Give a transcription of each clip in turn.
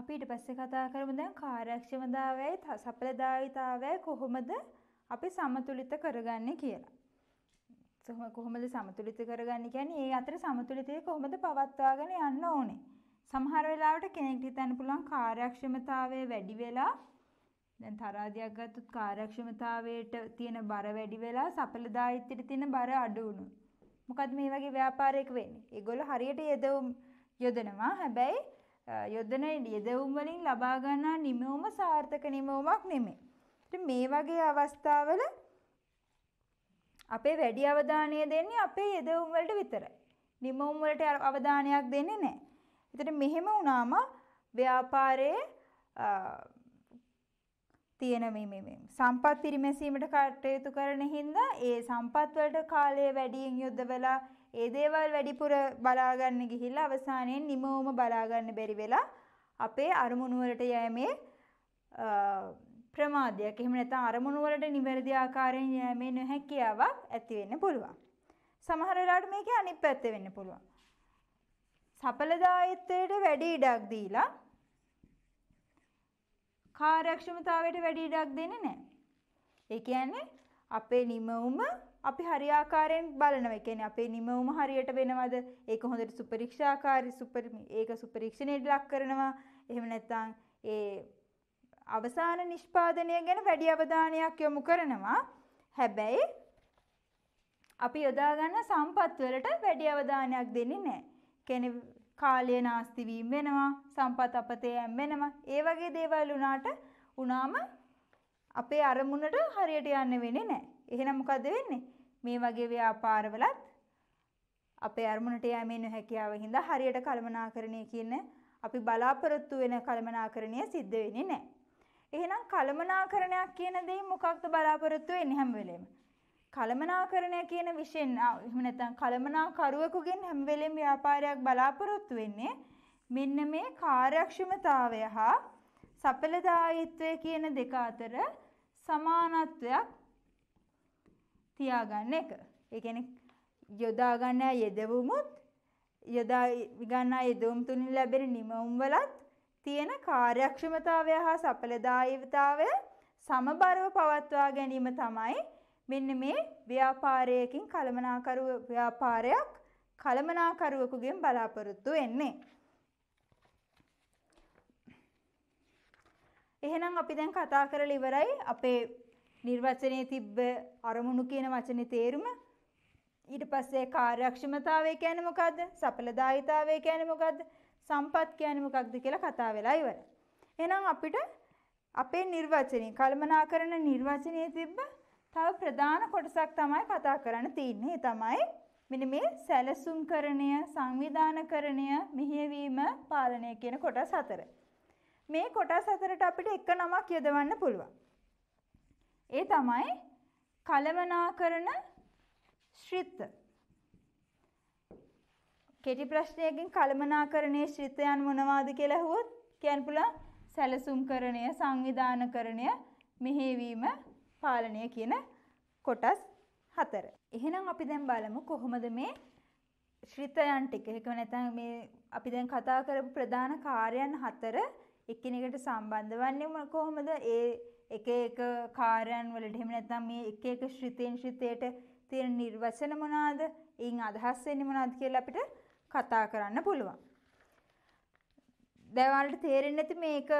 අපි ඊට පස්සේ කතා කරමු දැන් කාර්යක්ෂමතාවයයි සඵලදායිතාවයයි කොහොමද අපි සමතුලිත කරගන්නේ කියලා. කොහොමද සමතුලිත කරගන්නේ කියන්නේ ඒ අතර සමතුලිතය කොහොමද පවත්වාගෙන යන්න ඕනේ. සමහර වෙලාවට කෙනෙක්ට හිතන්න පුළුවන් කාර්යක්ෂමතාවය වැඩි වෙලා දැන් තරාදියක් ගත්තොත් කාර්යක්ෂමතාවයට තියෙන බර වැඩි වෙලා සඵලදායීත්වයට තියෙන බර අඩු වුණොත් මොකද මේ වගේ ව්‍යාපාරයක වෙන්නේ? ඒගොල්ලෝ හරියට යදවම් යොදනවා. හැබැයි යොදන යෙදවුම් වලින් ලබා ගන්නා නිමවම සාර්ථක නිමවමක් නෙමෙයි. මේ වගේ අවස්ථාවල අපේ වැඩි අවධානය දෙන්නේ අපේ යෙදවුම් වලට විතරයි. නිමවුම් වලට අවධානයක් දෙන්නේ නැහැ. එතකොට මෙහෙම වුණාම ව්‍යාපාරයේ තියෙන මේ මේ සම්පත් පිරිමැසීමට කටයුතු කරන හින්දා ඒ සම්පත් වලට කාලය වැඩියෙන් යොදවලා ඒ දේවල් වැඩිපුර බලාගන්න ගිහිල්ලා අවසානයෙන් නිමවම බලාගන්න බැරි වෙලා අපේ අරමුණු වලට යෑමේ ප්‍රමාදයක්. එහෙම නැත්නම් අරමුණු වලට නිවැරදි ආකාරයෙන් යෑමේ නොහැකියාවක් ඇති වෙන්න පුළුවන්. සමහර වෙලාවට මේකේ අනිත් පැත්ත වෙන්න පුළුවන්. සඵලදායීත්වයට වැඩි ඉඩක් දීලා කාර්යක්ෂමතාවයට වැඩි ඉඩක් දෙන්නේ නැහැ. ඒ කියන්නේ අපේ නිමවුම අපි හරියාකාරයෙන් බලනවා. ඒ කියන්නේ අපේ නිමවුම හරියට වෙනවද? ඒක හොඳට සුපරීක්ෂාකාරී සුපරි ඒක සුපරීක්ෂණයට ලක් කරනවා. එහෙම නැත්නම් ඒ අවසාන නිෂ්පාදනය ගැන වැඩි අවධානයක් යොමු කරනවා. හැබැයි අපි යොදා ගන්න සම්පත් වලට වැඩි අවධානයක් දෙන්නේ නැහැ. කියන්නේ කාලය නාස්ති වීම වෙනවා, සම්පත් අපතේයම් වෙනවා. ඒ වගේ දේවල් වුණාට වුණාම අපේ අරමුණට හරියට යන්න වෙන්නේ නැහැ. එහෙනම් මොකද වෙන්නේ? මේ වගේ ව්‍යාපාරවලත් අපේ අරමුණට යෑමේ නොහැකියාව හින්දා හරියට කළමනාකරණය කියන අපි බලාපොරොත්තු වෙන කළමනාකරණය සිද්ධ වෙන්නේ නැහැ. එහෙනම් කළමනාකරණයක් කියන දේ මොකක්ද බලාපොරොත්තු වෙන්නේ හැම වෙලෙම? කළමනාකරණය කියන විශේෂයෙන් එහෙම නැත්නම් කළමනාකරුවෙකුගෙන් හැම වෙලෙම ව්‍යාපාරයක් බලාපොරොත්තු වෙන්නේ මෙන්න මේ කාර්යක්ෂමතාවය හා සඵලදායීත්වය කියන දෙක අතර සමානත්වයක් තියාගන්න එක. ඒ කියන්නේ යොදා ගන්නා යෙදවුමුත් යොදා ගන්නා යෙදවුම් තුලින් ලැබෙන නිමවුම් වලත් තියෙන කාර්යක්ෂමතාවය හා සඵලදායීතාවය සමබරව පවත්වා ගැනීම තමයි මෙන්න මේ ව්‍යාපාරයකින් කළමනාකරුව ව්‍යාපාරයක් කළමනාකරුවෙකුගෙන් බලාපොරොත්තු වෙන්නේ. එහෙනම් අපි දැන් කතා කරලා ඉවරයි අපේ නිර්වචනයේ තිබ්බ අරමුණු කියන වචනේ තේරුම ඊට පස්සේ කාර්යක්ෂමතාවය කියන්නේ මොකද්ද? සඵලදායිතාවය කියන්නේ මොකද්ද? සම්පත් කියන්නේ මොකක්ද කියලා කතා වෙලා ඉවරයි. එහෙනම් අපිට අපේ නිර්වචනයේ කළමනාකරන නිර්වචනයේ තිබ්බ තව ප්‍රධාන කොටසක් තමයි කතා කරන්න තියෙන්නේ. තමයි මෙන්න මේ සැලසුම්කරණය, සංවිධානකරණය, මෙහෙයවීම, පාලනය කියන කොටස් හතර. මේ කොටස් හතරට අපිට එක නමක් යොදවන්න පුළුවන්. ඒ තමයි කලමනාකරන ශ්‍රිත. කෙටි ප්‍රශ්නයකින් කලමනාකරණයේ ශ්‍රිතයන් මොනවාද කියලා අහුවොත් කියන්න පුළුවන් සැලසුම්කරණය, සංවිධානකරණය, මෙහෙවීම, පාලනය කියන කොටස් හතර. එහෙනම් අපි දැන් බලමු කොහොමද මේ ශ්‍රිතයන් ටික එකම නැත්නම් මේ අපි දැන් කතා කරපු ප්‍රධාන කාර්යයන් හතර එකිනෙකට සම්බන්ධ වන්නේ කොහොමද? ඒ එක එක කාරයන් වලට එහෙම නැත්නම් මේ එක එක ශ්‍රිතෙන් ශ්‍රිතේට තියෙන නිර්වචන මොනවාද? ඒන් අදහස් වෙන්නේ මොනවාද කියලා අපිට කතා කරන්න පුළුවන්. දැන් ඔයාලට තේරෙන්නේ නැති මේක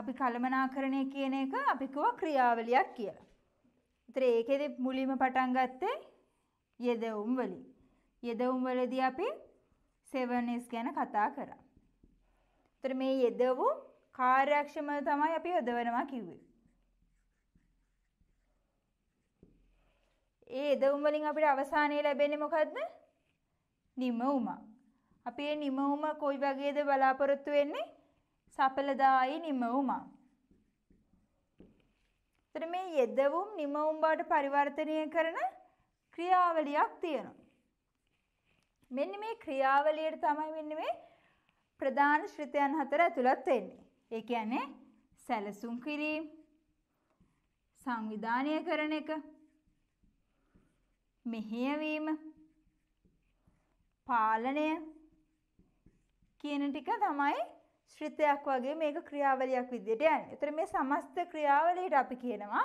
අපි කලමනාකරණය කියන එක අපි කව ක්‍රියාවලියක් කියලා. ඉතින් ඒකෙදි මුලින්ම පටන් ගත්තේ යෙදවුම් වලින්. යෙදවුම් වලදී අපි 7s ගැන කතා කරා. ඉතින් මේ යෙදවුම් කාර්යක්ෂමව තමයි අපි යොදවනවා කිව්වේ. ඒ එදවුම් වලින් අපිට අවසානයේ ලැබෙන්නේ මොකද්ද? නිමවුමක්. අපි මේ නිමවුම කොයි වගේද බලාපොරොත්තු වෙන්නේ? සඵලදායි නිමවුමක්. ඒතර මේ යෙදවුම් නිමවුම් බවට පරිවර්තනය කරන ක්‍රියාවලියක් තියෙනවා. මෙන්න මේ ක්‍රියාවලියට තමයි මෙන්න මේ ප්‍රධාන ශ්‍රිතයන් හතර ඇතුළත් වෙන්නේ. ඒ කියන්නේ සැලසුම් කිරීම සංවිධානය කරන එක මෙහෙයවීම පාලනය කියන ටික තමයි ශ්‍රිතයක් වගේ මේක ක්‍රියාවලියක් විදිහට යන්නේ. ඒතර මේ සමස්ත ක්‍රියාවලියට අපි කියනවා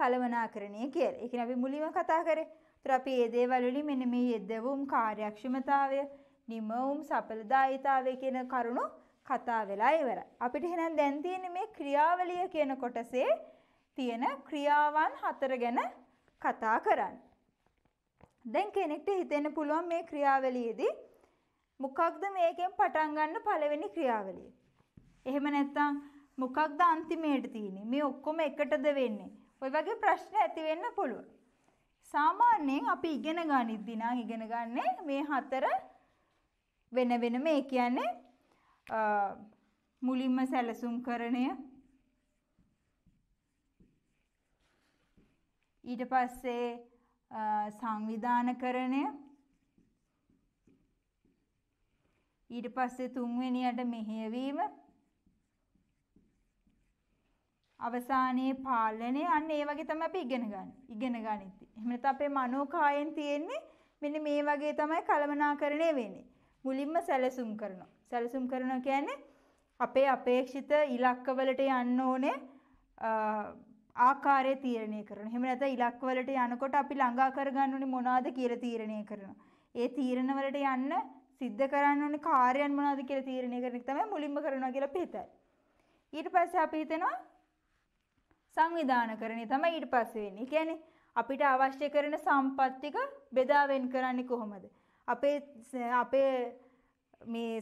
කලමනාකරණය කියලා. ඒ කියන්නේ අපි මුලින්ම කතා කරේ. ඒතර අපි මේ දේවල් වලින් මෙන්න මේ යෙදවුම් කාර්යක්ෂමතාවය, නිමවුම් සඵලදායීතාවය කියන කරුණු කතා වෙලා ඉවරයි. අපිට එහෙනම් දැන් තියෙන්නේ මේ ක්‍රියාවලිය කියන කොටසේ තියෙන ක්‍රියාවන් හතර ගැන කතා කරන්නේ. දැන් කෙනෙක්ට හිතෙන්න පුළුවන් මේ ක්‍රියාවලියේදී මොකක්ද මේකෙන් පටන් ගන්න පළවෙනි ක්‍රියාවලිය. එහෙම නැත්නම් මොකක්ද අන්තිමේට තියෙන්නේ? මේ ඔක්කොම එකටද වෙන්නේ? ඔය වගේ ප්‍රශ්න ඇති වෙන්න පුළුවන්. සාමාන්‍යයෙන් අපි ඉගෙන ගනිද්දී නම් ඉගෙන ගන්නේ මේ හතර වෙන වෙනම ඒ කියන්නේ මුලින්ම සැලසුම් කරණය ඊට පස්සේ සංවිධානකරණය ඊට පස්සේ තුන්වෙනියට මෙහෙයවීම අවසානයේ පාලනය අන්න ඒ වගේ තමයි අපි ඉගෙන ගන්න. ඉගෙන ගනිද්දී. එහෙම නැත්නම් අපේ මනෝකායෙන් තියෙන්නේ මෙන්න මේ වගේ තමයි කලමනාකරණය වෙන්නේ. මුලින්ම සැලසුම් කරනවා. සැලසුම් කරනවා කියන්නේ අපේ අපේක්ෂිත ඉලක්කවලට යන්න ඕනේ ආකාරය තීරණය කරනවා. එහෙම නැත්නම් ඉලක්කවලට යනකොට අපි ළඟා කරගන්න ඕනේ මොනවද කියලා තීරණය කරනවා. ඒ තීරණ වලට යන්න සිද්ධ කරන්න ඕනේ කාර්යයන් මොනවද කියලා තීරණය කරන එක තමයි මුලින්ම කරනවා කියලා අපි හිතයි. ඊට පස්සේ අපි හිතනවා සංවිධානකරණය තමයි ඊට පස්සේ වෙන්නේ. කියන්නේ අපිට අවශ්‍ය කරන සම්පත් ටික බෙදා වෙන් කරන්නේ කොහොමද? අපේ අපේ මේ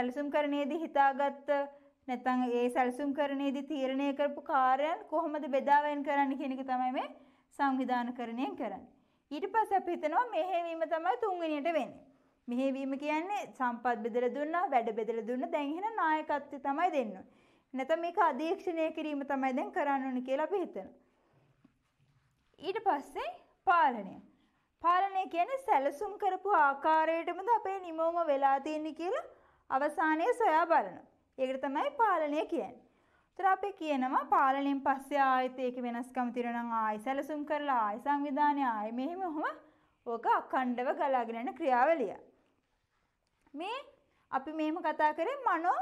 සැලසුම් කරණයේදී හිතාගත්තු නැත්නම් ඒ සැලසුම් කරණයේදී තීරණය කරපු කාර්යයන් කොහොමද බෙදා වෙන් කරන්න කියන එක තමයි මේ සංවිධානකරණය කරන්නේ. ඊට පස්සේ අපි හිතනවා මෙහෙවීම තමයි තුන්වෙනියට වෙන්නේ. මෙහෙවීම කියන්නේ සම්පත් බෙදලා දුන්නා, වැඩ බෙදලා දුන්නා, දැන් එහෙනම් නායකත්වය තමයි දෙන්න ඕනේ. නැත්නම් මේක අධීක්ෂණය කිරීම තමයි දැන් කරන්න ඕනේ කියලා අපි හිතනවා. ඊට පස්සේ පාලනය. පාලනය කියන්නේ සැලසුම් කරපු ආකාරයටමද අපේ නිමවම වෙලා තියෙන්නේ කියලා අවසානයේ සොයා බලනවා. ඒකට තමයි පාලනය කියන්නේ. ඒතර අපි කියනවා පාලනයෙන් පස්සේ ආයෙත් ඒක වෙනස්කම් තිරණම් ආයෙ සැලසුම් කරලා ආයෙ සංවිධානය ආයෙ මෙහෙම ඔහොම ඕක අඛණ්ඩව ගලාගෙන යන ක්‍රියාවලිය. මේ අපි මෙහෙම කතා කරේ මනෝ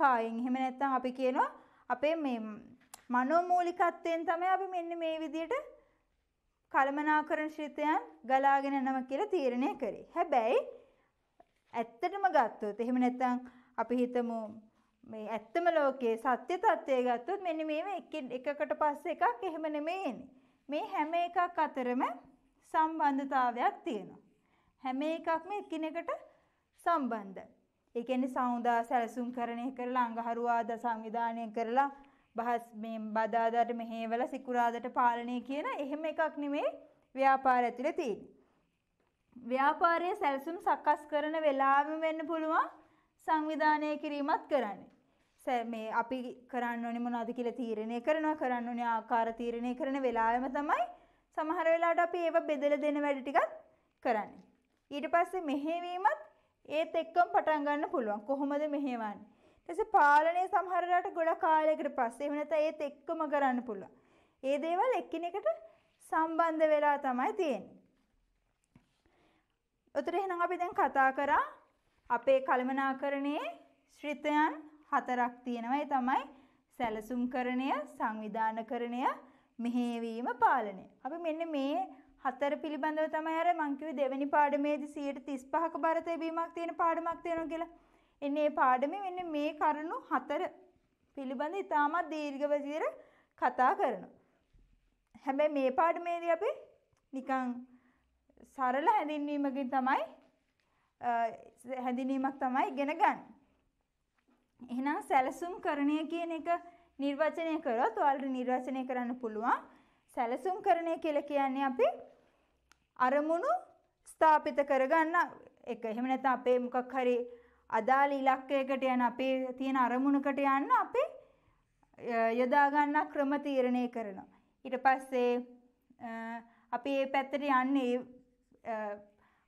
කායෙන්. එහෙම නැත්නම් අපි කියනවා අපේ මේ මනෝමූලිකත්වයෙන් තමයි අපි මෙන්න මේ විදිහට කලමනාකරණ ශිතයන් ගලාගෙන යනවා කියලා තීරණය කරේ. හැබැයි ඇත්තටම ගත්තොත් එහෙම නැත්නම් අපි හිතමු මේ ඇත්තම ලෝකයේ සත්‍ය తත්වයේ ගත්තොත් මෙන්න මේවා එකකට පස්සේ එකක් එහෙම නෙමෙයි මේ හැම එකක් අතරම සම්බන්ධතාවයක් තියෙනවා. හැම එකක්ම එකිනෙකට සම්බන්ධ. ඒ කියන්නේ සමුදා සැලසුම් කරණය කරලා අඟහරුවාද සංවිධානය කරලා බහස් මේ බදාදාට මෙහෙවල සිකුරාදට පාලනය කියන එහෙම එකක් නෙමෙයි ව්‍යාපාර ඇතුලේ තියෙන්නේ. ව්‍යාපාරයේ සැලසුම් සකස් කරන වෙලාවෙම වෙන්න පුළුවන් සංවිධානය කිරීමත් කරන්නේ. සෑ මේ අපි කරන්න ඕනේ මොනවද කියලා තීරණය කරනවා කරන්න ඕනේ ආකාර තීරණය කරන වෙලාවෙම තමයි සමහර වෙලාවට අපි ඒව බෙදලා දෙන වැඩ ටිකක් කරන්නේ. ඊට පස්සේ මෙහෙවීමත් ඒත් එක්කම පටන් ගන්න පුළුවන්. කොහොමද මෙහෙවන්නේ? ඊට පස්සේ පාලනය සමහර වෙලාවට ගොඩක් කාලයකට පස්සේ එහෙම නැත්නම් ඒත් එක්කම කරන්න පුළුවන්. ඒ දේවල් එකිනෙකට සම්බන්ධ වෙලා තමයි තියෙන්නේ. උතර එහෙනම් අපි දැන් කතා කරා අපේ කළමනාකරණයේ ශ්‍රිතයන් හතරක් තියෙනවා. ඒ තමයි සැලසුම්කරණය, සංවිධානකරණය, මෙහෙවීම, පාලනය. අපි මෙන්න මේ හතර පිළිබඳව තමයි අර මං කිව්වේ දෙවෙනි පාඩමේදී 135ක බර තැබීමක් තියෙන පාඩමක් තියෙනවා කියලා. එන්නේ මේ පාඩමේ මෙන්න මේ කරුණු හතර පිළිබඳ ඉතාමත් දීර්ඝව කතා කරනවා. හැබැයි මේ පාඩමේදී අපි නිකන් සරල හැඳින්වීමකින් තමයි හැඳිනීමක් තමයි ඉගෙන ගන්න. එහෙනම් සැලසුම් කරණය කියන එක නිර්වචනය කරොත් ඔයාලට නිර්වචනය කරන්න පුළුවන්. සැලසුම් කරණය කියලා කියන්නේ අපි අරමුණු ස්ථාපිත කරගන්න එක. එහෙම නැත්නම් අපේ මොකක් හරි අදාළ ඉලක්කයකට යන අපේ තියෙන අරමුණකට යන්න අපි යොදා ගන්න ක්‍රම තීරණය කරනවා. ඊට පස්සේ අපි මේ පැත්තට යන්නේ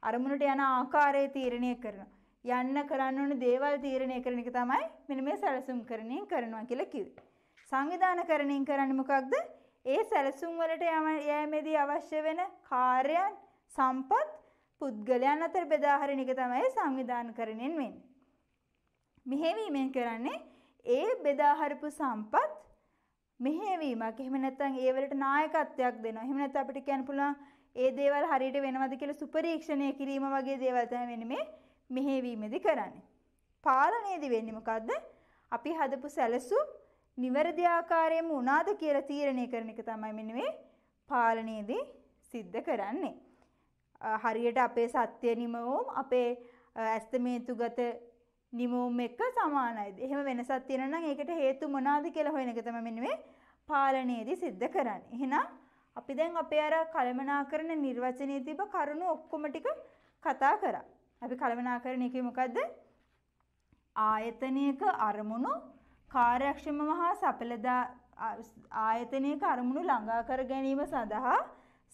අරමුණට යන ආකාරය තීරණය කරනවා. යන්න කරන්න ඕන දේවල් තීරණය කරන එක තමයි මෙන්න මේ සැලසුම් කරණයෙන් කරනවා කියලා කිව්වේ. සංවිධාන කරණයෙන් කරන්නේ මොකක්ද? ඒ සැලසුම් වලට යෑමේදී අවශ්‍ය වෙන කාර්යයන්, සම්පත්, පුද්ගලයන් අතර බෙදා හරින එක තමයි සංවිධාන කරණයෙන් වෙන්නේ. මෙහෙවීමෙන් කරන්නේ ඒ බෙදා හරිපු සම්පත් මෙහෙවීමක්. එහෙම නැත්නම් ඒ වලට නායකත්වයක් දෙනවා. එහෙම නැත්නම් අපිට කියන්න පුළුවන් ඒ දේවල් හරියට වෙනවද කියලා සුපරීක්ෂණය කිරීම වගේ දේවල් තමයි වෙන්නේ මේ මෙහෙවීමේදී කරන්නේ. පාලනයේදී වෙන්නේ මොකද්ද? අපි හදපු සැලසුම් නිවැරදි ආකාරයෙන්ම උනාද කියලා තීරණය කරන එක තමයි මෙන්න මේ පාලනයේදී සිද්ධ කරන්නේ. හරියට අපේ සත්‍ය නිමවුම් අපේ ඇස්තමේතුගත නිමවුම් එක සමානයිද? එහෙම වෙනසක් තියෙනවා නම් ඒකට හේතු මොනවාද කියලා හොයන එක තමයි මෙන්න මේ පාලනයේදී සිද්ධ කරන්නේ. එහෙනම් අපි දැන් අපේ අර කළමනාකරණ නිර්වචනයේ තිබ කරුණු ඔක්කොම ටික කතා කරා. අපි කළමනාකරණ එකේ මොකද්ද? ආයතනයක අරමුණු කාර්යක්ෂමව හා සඵලදා ආයතනයක අරමුණු ළඟා කර ගැනීම සඳහා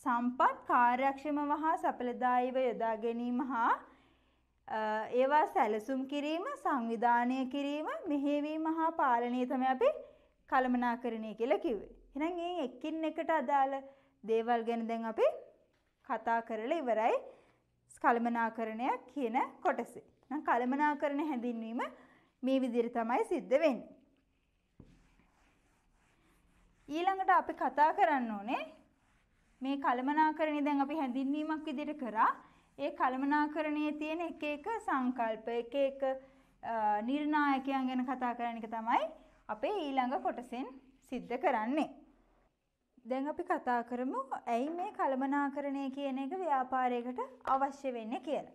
සම්පත් කාර්යක්ෂමව හා සඵලදායීව යොදා ගැනීම හා ඒවා සැලසුම් කිරීම සංවිධානය කිරීම මෙහෙවීම හා පාලනය තමයි අපි කළමනාකරණය කියලා කිව්වේ. එහෙනම් මේ එකින් එකට අදාළ දේවල් ගැන දැන් අපි කතා කරලා ඉවරයි කලමනාකරණය කියන කොටසේ. නම් කලමනාකරණ හැඳින්වීම මේ විදිහට තමයි සිද්ධ වෙන්නේ. ඊළඟට අපි කතා කරන්න ඕනේ මේ කලමනාකරණය දැන් අපි හැඳින්වීමක් විදිහට කරා. ඒ කලමනාකරණයේ තියෙන එක එක සංකල්ප එක එක නිර්ණායකයන් ගැන කතා කරන එක තමයි අපේ ඊළඟ කොටසෙන් සිද්ධ කරන්නේ. දැන් අපි කතා කරමු ඇයි මේ කළමනාකරණය කියන එක ව්‍යාපාරයකට අවශ්‍ය වෙන්නේ කියලා.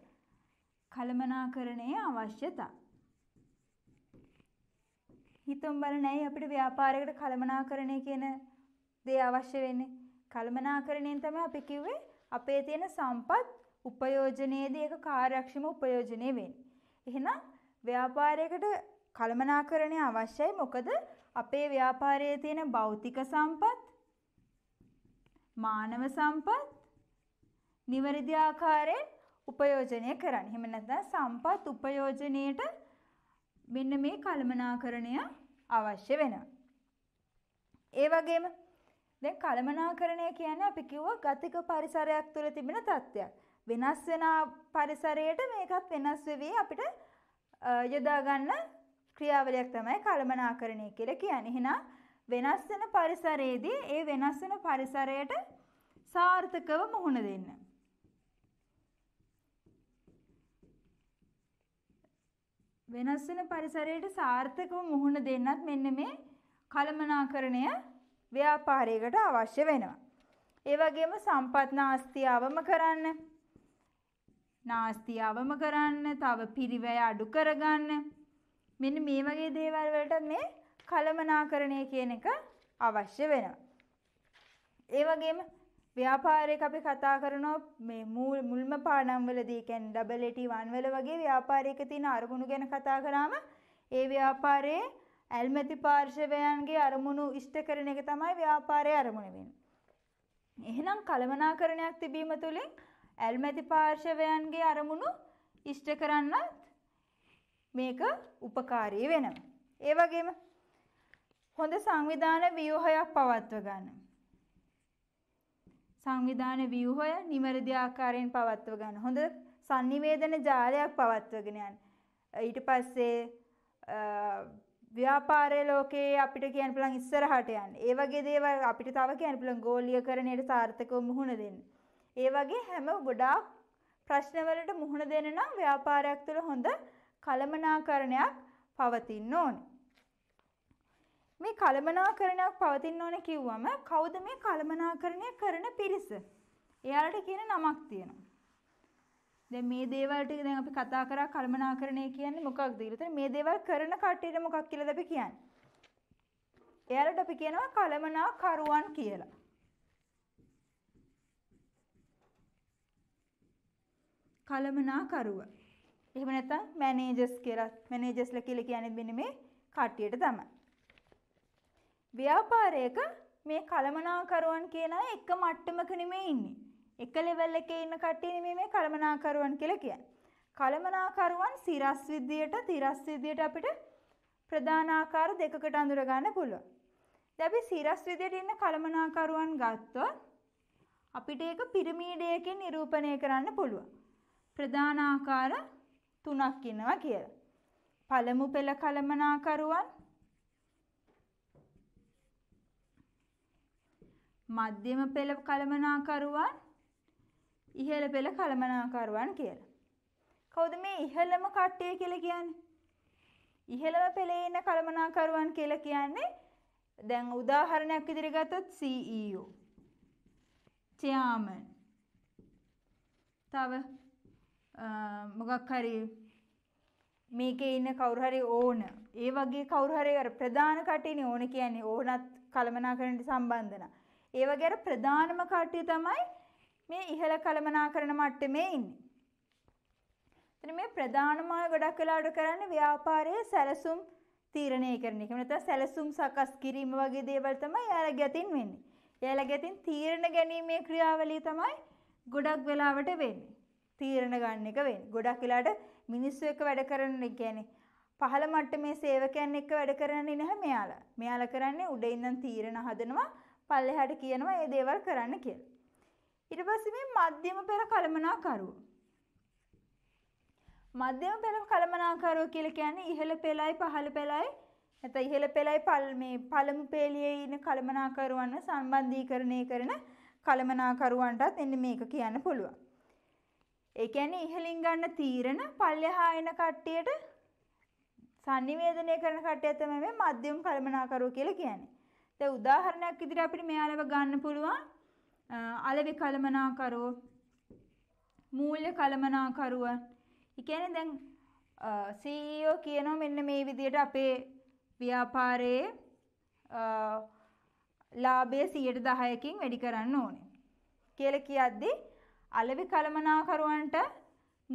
කළමනාකරණයේ අවශ්‍යතා. හිතමු බලන්න ඇයි අපිට ව්‍යාපාරයකට කළමනාකරණය කියන දේ අවශ්‍ය වෙන්නේ? කළමනාකරණයෙන් තමයි අපි කිව්වේ අපේ තියෙන සම්පත් උපයෝජනයේදී ඒක කාර්යක්ෂම උපයෝජනය වෙන්නේ. එහෙනම් ව්‍යාපාරයකට කළමනාකරණය අවශ්‍යයි මොකද අපේ ව්‍යාපාරයේ තියෙන භෞතික සම්පත් මානව සම්පත් නිවැරදි ආකාරයෙන් උපයෝජනය කරන්න. එහෙම නැත්නම් සම්පත් උපයෝජනයේට මෙන්න මේ කළමනාකරණය අවශ්‍ය වෙනවා. ඒ වගේම දැන් කළමනාකරණය කියන්නේ අපි කිව්වා ගතික පරිසරයක් තුළ තිබෙන தත්ත්වයක්. වෙනස් වෙන පරිසරයට මේකත් වෙනස් වෙවි අපිට යොදා ගන්න ක්‍රියාවලියක් තමයි කළමනාකරණය කියලා කියන්නේ. එහෙනම් වෙනස් වෙන පරිසරයේදී ඒ වෙනස් වෙන පරිසරයට සාර්ථකව මුහුණ දෙන්න. වෙනස් වෙන පරිසරයට සාර්ථකව මුහුණ දෙන්නත් මෙන්න මේ කලමනාකරණය ව්‍යාපාරයකට අවශ්‍ය වෙනවා. ඒ වගේම සම්පත් නාස්තියවම කරන්න. නාස්තියවම කරන්න, තව පිරිවැය අඩු කරගන්න. මෙන්න මේ වගේ දේවල් වලට මේ කළමනාකරණය කියන එක අවශ්‍ය වෙනවා. ඒ වගේම ව්‍යාපාරයක අපි කතා කරනවා මේ මුල් මුල්ම පාඩම්වලදී කියන්නේ ඩබල් AT 1 වල වගේ ව්‍යාපාරයක තියෙන අරමුණු ගැන කතා කරාම ඒ ව්‍යාපාරයේ ඇල්මැති පාර්ශවයන්ගේ අරමුණු ඉෂ්ට කරන එක තමයි ව්‍යාපාරයේ අරමුණ වෙන්නේ. එහෙනම් කලමනාකරණයක් තිබීම තුළින් ඇල්මැති පාර්ශවයන්ගේ අරමුණු ඉෂ්ට කරන්නත් මේක ಉಪකාරී වෙනවා. ඒ වගේම හොඳ සංවිධාන ව්‍යුහයක් පවත්ව ගන්න. සංවිධාන ව්‍යුහය නිවැරදි ආකාරයෙන් පවත්ව ගන්න. හොඳ sannivedana ජාලයක් පවත්වගෙන යන්න. ඊට පස්සේ ව්‍යාපාරයේ ලෝකයේ අපිට කියන්න පුළුවන් ඉස්සරහට යන්න. ඒ වගේ දේවල් අපිට තව කියන්න පුළුවන් ගෝලීයකරණයට සාර්ථකව මුහුණ දෙන්න. ඒ වගේ හැම ගොඩාක් ප්‍රශ්නවලට මුහුණ දෙන්න නම් ව්‍යාපාරයක් තුළ හොඳ කළමනාකරණයක් පවතින්න ඕනේ. මේ කළමනාකරණයක් පවතින්න ඕන කිව්වම කවුද මේ කළමනාකරණය කරන පිරිස? එයාලට කියන නමක් තියෙනවා. දැන් මේ දේවල් ටික දැන් අපි කතා කරා කළමනාකරණය කියන්නේ මොකක්ද කියලා. එතන මේ දේවල් කරන කට්ටියට මොකක් කියලාද අපි කියන්නේ? එයාලට අපි කියනවා කළමනාකරුවන් කියලා. කළමනාකරුව. එහෙම නැත්නම් මැනේජර්ස් කියලා. මැනේජර්ස්ලා කියලා කියන්නේ මෙන්න මේ කට්ටියට තමයි. ව්‍යාපාරයක මේ කළමනාකරුවන් කියන එක මට්ටමක නෙමෙයි ඉන්නේ. එක ලෙවල් එකේ ඉන්න කට්ටිය නෙමෙයි මේ කළමනාකරුවන් කියලා කියන්නේ. කළමනාකරුවන් සිරස් විද්‍යට, තිරස් විද්‍යට අපිට ප්‍රධාන ආකාර දෙකකට අඳුර ගන්න පුළුවන්. දැන් අපි සිරස් විද්‍යට ඉන්න කළමනාකරුවන් ගත්තොත් අපිට ඒක පිරමීඩයකින් නිරූපණය කරන්න පුළුවන්. ප්‍රධාන ආකාර තුනක් ඉනවා කියලා. පළමු පෙළ කළමනාකරුවන් මධ්‍යම පෙළ කළමනාකරුවන් ඉහළ පෙළ කළමනාකරුවන් කියලා. කවුද මේ ඉහළම කට්ටිය කියලා කියන්නේ? ඉහළම පෙළේ ඉන්න කළමනාකරුවන් කියලා කියන්නේ දැන් උදාහරණයක් විදිහට ගත්තොත් CEO, chairman. තව මොකක් හරි මේකේ ඉන්න කවුරු හරි ඕන ඒ වගේ කවුරු හරි අර ප්‍රධාන කටේනේ ඕන කියන්නේ ඕනත් කළමනාකරණයට සම්බන්ධ නැහැ. ඒ වගේ අර ප්‍රධානම කට්ටිය තමයි මේ ඉහළ කළමනාකරණ මට්ටමේ ඉන්නේ. එතන මේ ප්‍රධානම ගොඩක් වෙලාවට කරන්නේ ව්‍යාපාරයේ සැලසුම් තීරණය කරන එක. නැත්නම් සැලසුම් සකස් කිරීම වගේ දේවල් තමයි යාළගේ අතින් වෙන්නේ. යාළගේ අතින් තීරණ ගැනීමේ ක්‍රියාවලිය තමයි ගොඩක් වෙලාවට වෙන්නේ. තීරණ ගන්න එක වෙන්නේ. ගොඩක් වෙලාට මිනිස්සු එක්ක වැඩ කරන එක කියන්නේ පහළ මට්ටමේ සේවකයන් එක්ක වැඩ කරන්නේ නැහැ මෙයාලා. මෙයාලා කරන්නේ උඩ ඉඳන් තීරණ හදනවා පල්ලෙහාට කියනවා මේ දේවල් කරන්න කියලා. ඊට පස්සේ මේ මධ්‍යම පෙර කළමනාකරුවෝ. මධ්‍යම පෙර කළමනාකරුවෝ කියලා කියන්නේ ඉහළ පෙළයි පහළ පෙළයි නැත්නම් ඉහළ පෙළයි පල් මේ පළමු පෙළියේ ඉන්න කළමනාකරුවන් සම්බන්ධීකරණය කරන කළමනාකරුවන්ටත් එන්න මේක කියන්න පුළුවන්. ඒ කියන්නේ ඉහළින් ගන්න තීරණ පල්ලෙහා එන කට්ටියට sannivedanaya කරන කට්ටිය තමයි මේ මධ්‍යම කළමනාකරුවෝ කියලා කියන්නේ. දැන් උදාහරණයක් විදිහට අපිට මෙයාලව ගන්න පුළුවන් අලෙවි කළමනාකරුව මූල්‍ය කළමනාකරුව. ඒ කියන්නේ දැන් CEO කියනවා මෙන්න මේ විදිහට අපේ ව්‍යාපාරයේ ලාභය 10%කින් වැඩි කරන්න ඕනේ. කියලා කියද්දී අලෙවි කළමනාකරුවන්ට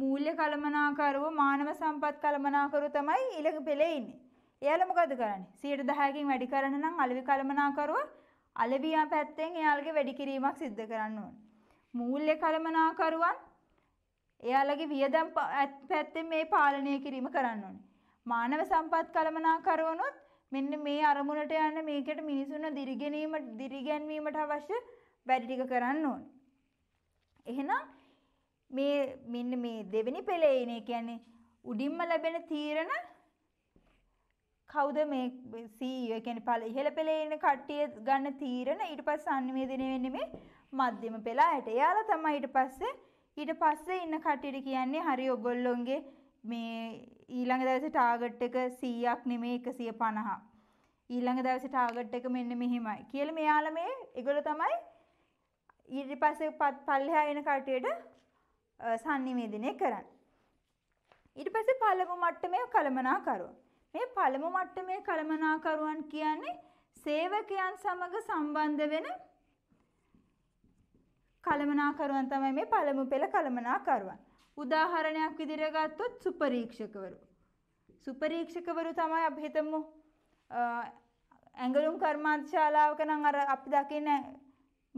මූල්‍ය කළමනාකරුව මානව සම්පත් කළමනාකරුව තමයි ඊළඟ පෙළේ ඉන්නේ. එයාලා මොකද කරන්නේ? 110කින් වැඩි කරන නම් අලෙවි කළමනාකරුව අලෙවියා පැත්තෙන් එයාලගේ වැඩි කිරීමක් සිද්ධ කරන්න ඕනේ. මූල්‍ය කළමනාකරුවන් එයාලගේ වියදම් පැත්තෙන් මේ පාලනය කිරීම කරන්න ඕනේ. මානව සම්පත් කළමනාකරුවනොත් මෙන්න මේ අරමුණට යන්න මේකට මිනිසුන්ව දිරිගැනීම දිරිගැන්වීමට අවශ්‍ය වැඩ ටික කරන්න ඕනේ. එහෙනම් මේ මෙන්න මේ දෙවෙනි පෙළේ ඉන්නේ කියන්නේ උඩින්ම ලැබෙන තීරණ කවුද මේ CEO කියන්නේ පළ ඉහළ පෙළේ ඉන්න කට්ටිය ගන්න තීරණ ඊට පස්සේ sannivedana වෙන්නේ මේ මධ්‍යම පෙළට. එයාලා තමයි ඊට පස්සේ ඊට පස්සේ ඉන්න කට්ටියට කියන්නේ හරි ඔගොල්ලොන්ගේ මේ ඊළඟ දවසේ ටාගට් එක 100ක් නෙමෙයි 150. ඊළඟ දවසේ ටාගට් එක මෙන්න මෙහෙමයි කියලා මෙයාලා මේ ඒගොල්ලෝ තමයි ඊට පස්සේ පල්ලෙහා එන කට්ටියට sannivedanaya කරන්නේ. ඊට පස්සේ පළමු මට්ටමේ කළමනාකරුවා මේ පළමු මට්ටමේ කළමනාකරුවන් කියන්නේ සේවකයන් සමග සම්බන්ධ වෙන කළමනාකරුවන් තමයි මේ පළමු පෙළ කළමනාකරුවන්. උදාහරණයක් විදිහට ගත්තොත් සුපරීක්ෂකවරු. සුපරීක්ෂකවරු තමයි අපි හිතමු ඇඟලුම් කර්මාන්තශාලාවක නම් අර අපි දකින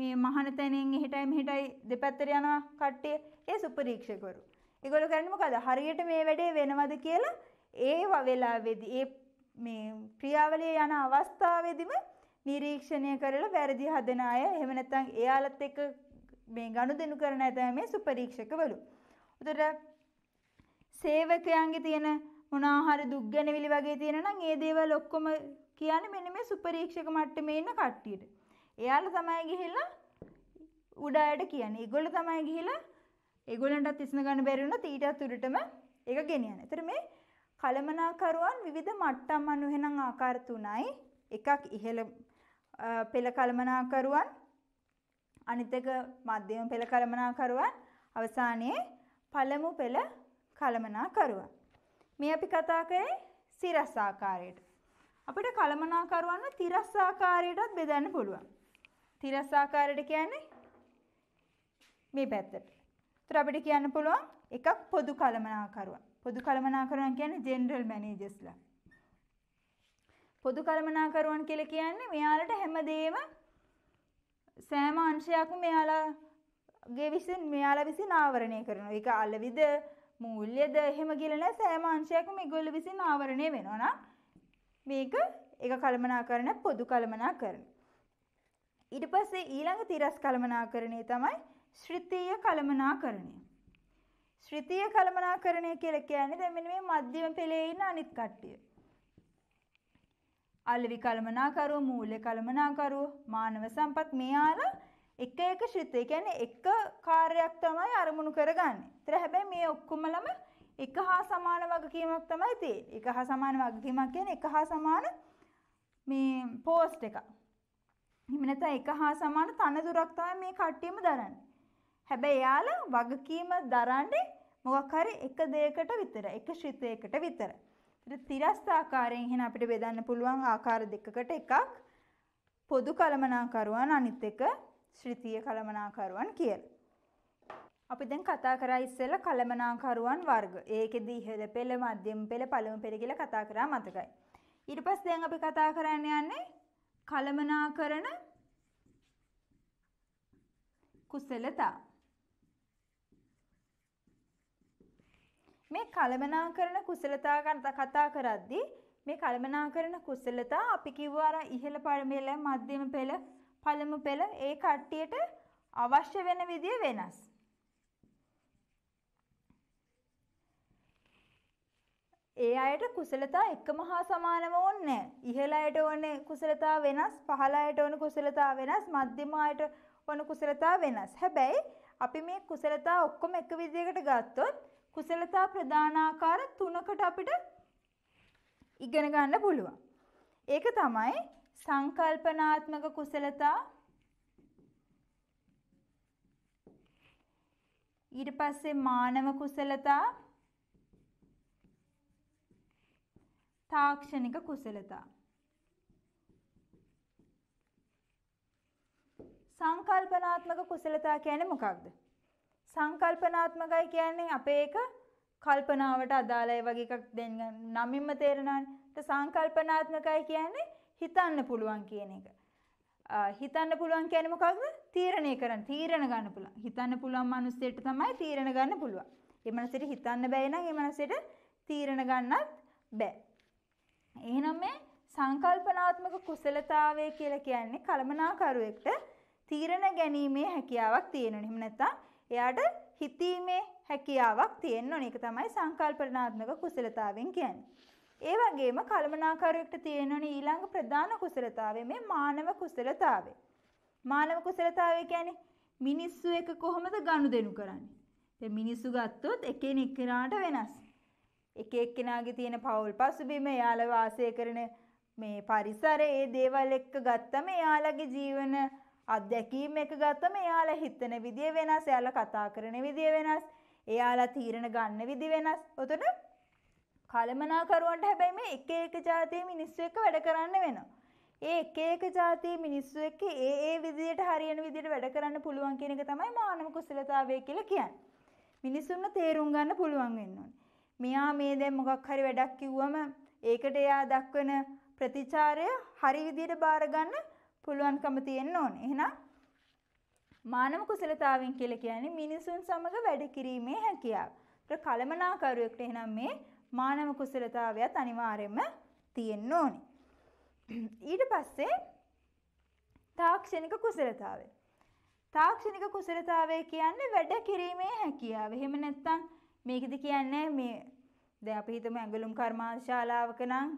මේ මහාන තැනින් එහෙටයි මෙහෙටයි දෙපැත්තට යනවා කට්ටිය ඒ සුපරීක්ෂකවරු. ඒගොල්ලෝ කරන්නේ මොකද? හරියට මේ වැඩේ වෙනවද කියලා ඒ වෙලාවේදී ඒ මේ ක්‍රියාවලිය යන අවස්ථාවේදීම නිරීක්ෂණය කරලා වැරදි හදන අය එහෙම නැත්නම් එයාලත් එක්ක මේ ගනුදෙනු කරන අය තමයි මේ සුපරීක්ෂකවලු. උතට සේවකයන්ගේ තියෙන මොනාහරි දුක් ගැනවිලි වගේ තියෙන නම් ඒ දේවල් ඔක්කොම කියන්නේ මෙන්න මේ සුපරීක්ෂක මට්ටමේ ඉන්න කට්ටියට. එයාලා තමයි ගිහිල්ලා උඩයට කියන්නේ. ඒගොල්ලෝ තමයි ගිහිලා ඒගොල්ලන්ටත් ඉස්න ගන්න බැරි වුණා තීටත් උඩටම ඒක ගෙනියන. ඒතර මේ කළමනාකරුවන් විවිධ මට්ටම් අනුව එහෙනම් ආකාර තුනයි. එකක් ඉහළ පෙළ කළමනාකරුවන් අනිත් එක මධ්‍යම පෙළ කළමනාකරුවන් අවසානයේ පළමු පෙළ කළමනාකරුවන්. මේ අපි කතා කරේ සිරස් ආකාරයට. අපිට කළමනාකරුවන්ව තිරස් ආකාරයටත් බෙදන්න පුළුවන්. තිරස් ආකාරයට කියන්නේ මේ පැත්තට. ඒතර අපිට කියන්න පුළුවන් එකක් පොදු කළමනාකරුවන්. පොදු කළමනාකරුවන් කියන්නේ ජෙනරල් මැනේජර්ස්ලා. පොදු කළමනාකරුවන් කියලා කියන්නේ මෙයාලට හැමදේම සෑම අංශයක්ම මෙයාලාගේ විසින් මෙයාලා විසින් ආවරණය කරනවා. ඒක අලවිද මූල්‍යද එහෙම කියලා නෑ සෑම අංශයක්ම මේගොල්ලෝ විසින් ආවරණය වෙනවා නම් මේක ඒක කළමනාකරණ පොදු කළමනාකරණ. ඊට පස්සේ ඊළඟ තිරස් කළමනාකරණය තමයි ශ්‍රිතීය කළමනාකරණය. ශ්‍ෘතිය කළමනාකරණය කියලා කියන්නේ දැන් මෙන්න මේ මධ්‍යම පෙළේ ඉන්න අනිත් කට්ටිය. අලෙවි කළමනාකරුවෝ, මූල්‍ය කළමනාකරුවෝ, මානව සම්පත් මේ ආලා එක එක ශ්‍රිතය කියන්නේ එක කාර්යයක් තමයි අරමුණු කරගන්නේ. ඒතර හැබැයි මේ ඔක්කොමලම එක හා සමාන වගකීමක් තමයි තියෙන්නේ. එක හා සමාන වගකීමක් කියන්නේ එක හා සමාන මේ පෝස්ට් එකක්. එහෙම නැත්නම් එක හා සමාන තනතුරක් තමයි මේ කට්ටියම දරන්නේ. හැබැයි යාලා වගකීම දරන්නේ මොකක් හරි එක දෙයකට විතර, එක ශිතයකට විතර. ඉතින් තිරස්ත ආකාරයෙන් එහෙනම් අපිට බෙදන්න පුළුවන් ආකාර දෙකකට එකක් පොදු කළමනාකරුවන් අනිත් එක ශ්‍රිතීය කළමනාකරුවන් කියලා. අපි දැන් කතා කරා ඉස්සෙල්ලා කළමනාකරුවන් වර්ග. ඒකෙදි ඉහළ පෙළ, මධ්‍යම පෙළ, පළමු පෙළ කියලා කතා කරා මතකයි. ඊට පස්සේ දැන් අපි කතා කරන්න යන්නේ කළමනාකරන කුසලතා. මේ කලමනාකරන කුසලතා කතා කරද්දී මේ කලමනාකරන කුසලතා අපි කිව්වා අර ඉහළ පළමෙල මධ්‍යම පෙළ පළමු පෙළ ඒ කට්ටියට අවශ්‍ය වෙන විදිය වෙනස්. ඒ අයට කුසලතා එකම හා සමානම ඕන්නේ ඉහළ අයට ඕනේ කුසලතා වෙනස්, පහළ අයට ඕන කුසලතා වෙනස්, මධ්‍යම අයට ඕන කුසලතා වෙනස්. හැබැයි අපි මේ කුසලතා ඔක්කොම එක විදියකට ගත්තොත් කුසලතා ප්‍රධානාකාර තුනකට අපිට ඉගෙන ගන්න පුළුවන්. ඒක තමයි සංකල්පනාත්මක කුසලතා ඊට පස්සේ මානව කුසලතා තාක්ෂණික කුසලතා සංකල්පනාත්මක කුසලතා කියන්නේ මොකක්ද? සංකල්පනාත්මකයි කියන්නේ අපේ ඒක කල්පනාවට අදාළයි වගේ එකක් දැන් නමින්ම තේරෙනවානේ. සංකල්පනාත්මකයි කියන්නේ හිතන්න පුළුවන් කියන එක. හිතන්න පුළුවන් කියන්නේ මොකක්ද? තීරණය කරන්න, තීරණ ගන්න පුළුවන්. හිතන්න පුළුවන් මිනිස්සෙට තමයි තීරණ ගන්න පුළුවන්. ඒ මනසට හිතන්න බැයි නම් ඒ මනසට තීරණ ගන්නත් බෑ. එහෙනම් මේ සංකල්පනාත්මක කුසලතාවය කියලා කියන්නේ කලමනාකරුවෙක්ට තීරණ ගැනීමේ හැකියාවක් තියෙනවනේ. එහෙම නැත්නම් එයාට හිතීමේ හැකියාවක් තියෙන්න ඕන. ඒක තමයි සංකල්පනාත්මක කුසලතාවෙන් කියන්නේ. ඒ වගේම කලමනාකාරයෙක්ට තියෙන ඊළඟ ප්‍රධාන කුසලතාවය මේ මානව කුසලතාවය. මානව කුසලතාවය කියන්නේ මිනිස්සු එක කොහොමද ගනුදෙනු කරන්නේ? දැන් මිනිස්සු ගත්තොත් එකෙන් එක්කෙනාට වෙනස්. එක එක්කෙනාගේ තියෙන පෞල් පසුබිම, යාළ වාසය කරන මේ පරිසරය, ඒ දේවල් එක්ක ගත්තම යාළගේ ජීවන අත්දැකීම් එක ගත්තම එයාලා හිතන විදිය වෙනස්, එයාලා කතා කරන විදිය වෙනස්, එයාලා තීරණ ගන්න විදි වෙනස්. ඔතන කලමනාකරුවන්ට හැබැයි මේ එක එක જાතිය මිනිස්සු එක්ක වැඩ කරන්න වෙනවා. ඒ එක එක જાතිය මිනිස්සු එක්ක ඒ ඒ විදියට හරියන විදියට වැඩ කරන්න පුළුවන් කියන එක තමයි මානව කුසලතාවය කියලා කියන්නේ. මිනිස්සුන්ව තේරුම් ගන්න පුළුවන් වෙන්න ඕනේ. මෙයා මේ දැන් මොකක් හරි වැඩක් කිව්වම ඒකට එයා දක්වන ප්‍රතිචාරය හරි විදියට බාර ගන්න පුළුවන්කම තියෙන්න ඕනේ. එහෙනම් මානව කුසලතාවෙන් කියලා කියන්නේ මිනිසුන් සමග වැඩ කිරීමේ හැකියාව. ඒත් කලමනාකරුවෙක්ට එහෙනම් මේ මානව කුසලතාවයත් අනිවාර්යයෙන්ම තියෙන්න ඕනේ. ඊට පස්සේ තාක්ෂණික කුසලතාවය. තාක්ෂණික කුසලතාවය කියන්නේ වැඩ කිරීමේ හැකියාව. එහෙම නැත්නම් මේකද කියන්නේ මේ දැන් අපි හිතමු ඇඟලුම් කර්මාශාලාවක නම්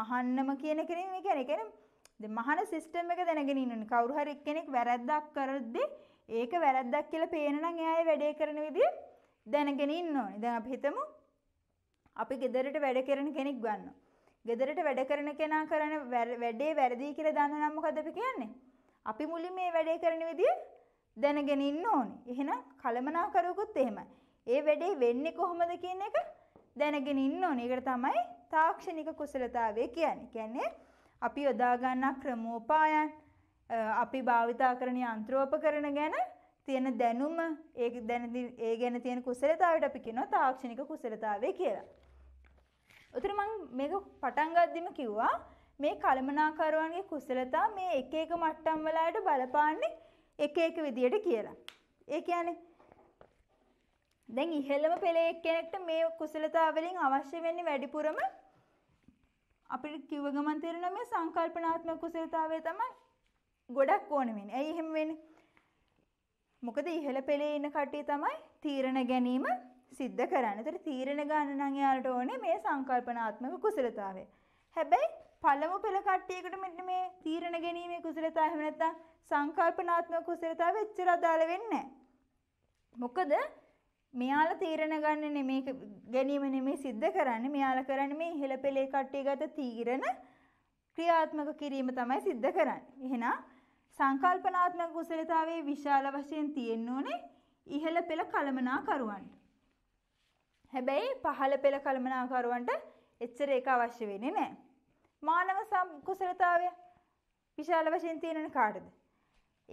මහන්නම කියන කෙනෙක්. ඒ කියන්නේ දැන් මහන සිස්ටම් එක දැනගෙන ඉන්නනේ කවුරු හරි එක්කෙනෙක් වැරද්දක් කරද්දී ඒක වැරද්දක් කියලා පේන නම් එයා ඒ වැඩේ කරන විදිය දැනගෙන ඉන්න ඕනේ. දැන් අපි හිතමු අපි ගෙදරට වැඩ කරන කෙනෙක් ගන්නවා. ගෙදරට වැඩ කරන කෙනා කරන වැඩේ වැරදි කියලා දන්න නම් මොකද අපි කියන්නේ? අපි මුලින් මේ වැඩේ කරන විදිය දැනගෙන ඉන්න ඕනේ. එහෙනම් කලමනාකරුවෙකුත් එහෙමයි. ඒ වැඩේ වෙන්නේ කොහොමද කියන එක දැනගෙන ඉන්න ඕනේ. ඒකට තමයි තාක්ෂණික කුසලතාවය කියන්නේ. කියන්නේ අපි යොදාගන්නා ක්‍රමෝපායන් අපි භාවිතා කරන යන්ත්‍රෝපකරණ ගැන තියෙන දැනුම ඒ දැන ඒ ගැන තියෙන කුසලතාවයට අපි කියනවා තාක්ෂණික කුසලතාවය කියලා. උතර මම මේක පටන් ගද්දිම කිව්වා මේ කළමනාකරුවන්ගේ කුසලතා මේ එක එක මට්ටම් වලට බලපාන්නේ එක එක විදියට කියලා. ඒ කියන්නේ දැන් ඉහළම පෙළේ එක්කෙනෙක්ට මේ කුසලතා වලින් අවශ්‍ය වෙන්නේ වැඩිපුරම අපිට කිව්ව ගමන් තේරෙනවා මේ සංකල්පනාත්මක කුසලතාවය තමයි ගොඩක් ඕන වෙන්නේ. ඇයි එහෙම වෙන්නේ? මොකද ඉහළ පෙළේ ඉන්න කට්ටිය තමයි තීරණ ගැනීම සිද්ධ කරන්නේ. ඒතර තීරණ ගන්න නම් යාලට ඕනේ මේ සංකල්පනාත්මක කුසලතාවය. හැබැයි පළමු පෙළ කට්ටියකට මෙන්න මේ තීරණ ගැනීමේ කුසලතාවය එහෙම නැත්නම් සංකල්පනාත්මක කුසලතාවය එච්චර අදාළ වෙන්නේ නැහැ. මොකද මෙයාලා තීරණ ගන්න නෙමේ ගැනීම නෙමේ සිද්ධ කරන්නේ මෙයාලා කරන්නේ මේ ඉහළ පෙළේ කට්ටියගත තීරණ ක්‍රියාත්මක කිරීම තමයි සිද්ධ කරන්නේ. එහෙනම් සංකල්පනාත්මක කුසලතාවයේ විශාල වශයෙන් තියෙන්න ඕනේ ඉහළ පෙළ කළමනාකරුවන්ට. හැබැයි පහළ පෙළ කළමනාකරුවන්ට එච්චර ඒක අවශ්‍ය වෙන්නේ නැහැ. මානව කුසලතාවය විශාල වශයෙන් තියෙනනේ කාටද?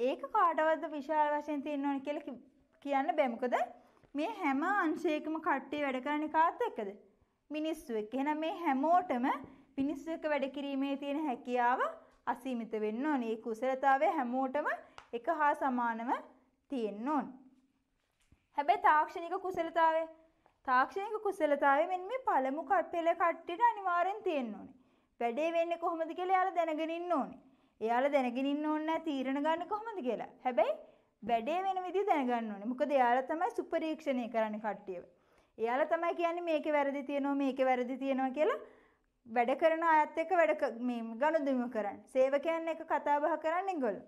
ඒක කාටවත්ද විශාල වශයෙන් තියෙන්න ඕනේ කියලා කියන්න බෑ මොකද මේ හැම අංශයකම කට්ටිය වැඩ කරන්නේ කාත් එක්කද? මිනිස්සු එක්ක. එහෙනම් මේ හැමෝටම මිනිස්සු එක්ක වැඩ කිරීමේ තියෙන හැකියාව අසීමිත වෙන්න ඕනේ. මේ කුසලතාවය හැමෝටම එක හා සමානව තියෙන්න ඕන. හැබැයි තාක්ෂණික කුසලතාවය තාක්ෂණික කුසලතාවය මෙන්න මේ පළමු කට්පෙළ කට්ටියට අනිවාර්යෙන් තියෙන්න ඕනේ. වැඩේ වෙන්නේ කොහොමද කියලා එයාලා දැනගෙන ඉන්න ඕනේ. එයාලා දැනගෙන ඉන්න ඕනේ තීරණ ගන්න කොහොමද කියලා. හැබැයි වැඩේ වෙන විදිහ දැනගන්න ඕනේ. මොකද එයාලා තමයි සුපරීක්ෂණය කරන්නේ කට්ටියව. එයාලා තමයි කියන්නේ මේක වැරදි තියෙනවා මේක වැරදි තියෙනවා කියලා වැඩ කරන අයත් එක්ක වැඩ මේ ගනුදෙනු කරන්නේ. සේවකයන් එක්ක කතා බහ කරන්නේ ඒගොල්ලෝ.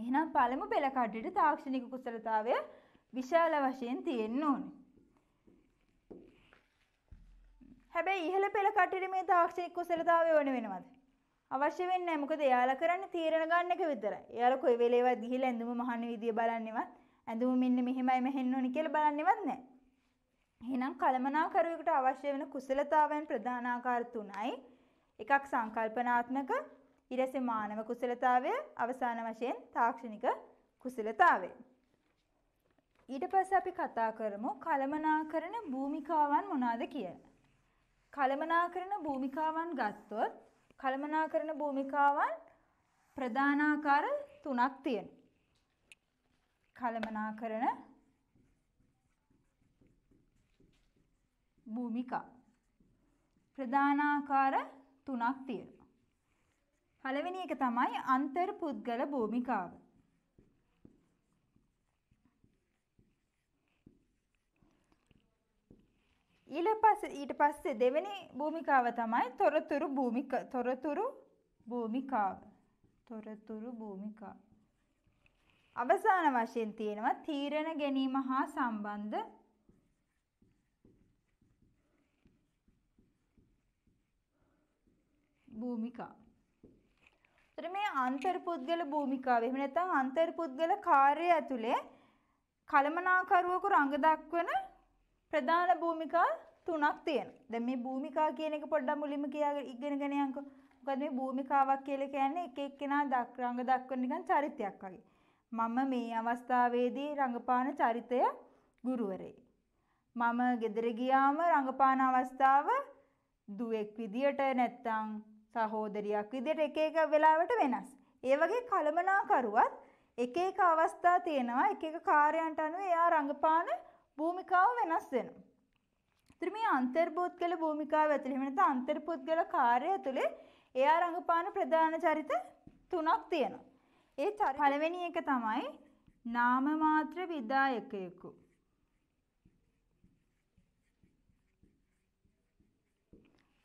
එහෙනම් පළමු පෙළ කඩේට තාක්ෂණික කුසලතාවය විශාල වශයෙන් තියෙන්න ඕනේ. හැබැයි ඉහළ පෙළ කටේ මේ තාක්ෂණික කුසලතාවය ඕන වෙනවද? අවශ්‍ය වෙන්නේ මොකද එයාලා කරන්නේ තීරණ ගන්න එක විතරයි. එයාලා කොයි වෙලේවත් ගිහිලා ඇඳුම මහන විදිය බලන්නේවත් ඇඳුම මෙන්න මෙහෙමයි මෙහෙන්න ඕනි කියලා බලන්නේවත් නැහැ. එහෙනම් කළමනාකරුවෙකුට අවශ්‍ය වෙන කුසලතාවයන් ප්‍රධාන ආකාර තුනයි. එකක් සංකල්පනාත්මක, ඊටසේ මානව කුසලතාවය, අවසාන වශයෙන් තාක්ෂණික කුසලතාවය. ඊට පස්සේ අපි කතා කරමු කළමනාකරන භූමිකාවන් මොනවාද කියලා. කළමනාකරන භූමිකාවන් ගත්තොත් කළමනාකරන භූමිකාවන් ප්‍රධානාකාර තුනක් තියෙනවා. කළමනාකරන භූමිකා ප්‍රධානාකාර තුනක් තියෙනවා. පළවෙනි එක තමයි අන්තර්පුද්ගල භූමිකාව. ඊළ පස්සේ ඊට පස්සේ දෙවෙනි භූමිකාව තමයි තොරතුරු භූමික තොරතුරු භූමිකාව. තොරතුරු භූමිකාව. අවසාන වශයෙන් තියෙනවා තීරණ ගැනීම හා සම්බන්ධ භූමිකා. එතකොට මේ අන්තර් පුද්ගල භූමිකාව එහෙම නැත්නම් අන්තර් පුද්ගල කාර්යය ඇතුලේ කලමනාකරුවෙකු රඟ දක්වන ප්‍රධාන භූමිකා තුනක් තියෙනවා. දැන් මේ භූමිකා කියන එක පොඩ්ඩක් මුලින්ම කියාගෙන ඉගෙනගෙන යන්කෝ. මොකද මේ භූමිකාවක් කියලා කියන්නේ එක එක්කෙනා දක්රංග දක්වන නිකන් චරිතයක් වගේ. මම මේ අවස්ථාවේදී රඟපාන චරිතය ගුරුවරේ. මම ගෙදර ගියාම රඟපාන අවස්ථාව දුවෙක් විදියට නැත්තම් සහෝදරියක් විදියට එක එක වෙලාවට වෙනස්. ඒ වගේ කලමනාකරුවත් එක එක අවස්ථා තියෙනවා එක එක කාර්යයන්ට අනුව එයා රඟපාන භූමිකාව වෙනස් වෙනවා. ඉතින් මේ අන්තර්බෝධකල භූමිකාව ඇතුළේ එහෙම නැත්නම් අන්තර්බෝධකල කාර්යය ඇතුළේ එයා රඟපාන ප්‍රධාන චරිත තුනක් තියෙනවා. ඒ පළවෙනි එක තමයි නාම මාත්‍ර විදායකයෙකු.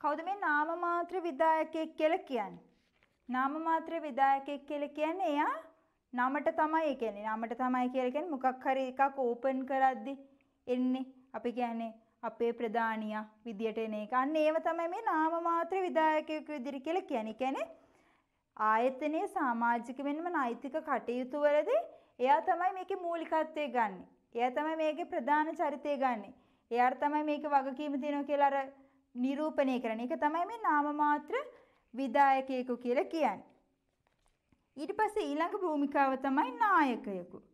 කවුද මේ නාම මාත්‍ර විදායකයෙක් කියලා කියන්නේ? නාම මාත්‍ර විදායකයෙක් කියලා කියන්නේ එයා නමට තමයි කියන්නේ නමට තමයි කියලා කියන්නේ මොකක් හරි එකක් ඕපන් කරද්දී එන්නේ. අපි කියන්නේ අපේ ප්‍රධානියා විදියට එන එක. අන්න ඒව තමයි මේ නාම මාත්‍ර විධායකයෙකු විදිහට කියලා කියන්නේ. කියන්නේ ආයතනයේ සමාජික වෙනම නෛතික කටයුතු වලදී එයා තමයි මේකේ මූලිකත්වය ගන්න. එයා තමයි මේකේ ප්‍රධාන චරිතය ගන්න. එයාට තමයි මේකේ වගකීම දෙනවා කියලා අර නිරූපණය කරන එක තමයි මේ නාම මාත්‍ර විධායකයෙකු කියලා කියන්නේ. ඊට පස්සේ ඊළඟ භූමිකාව තමයි නායකයෙකු.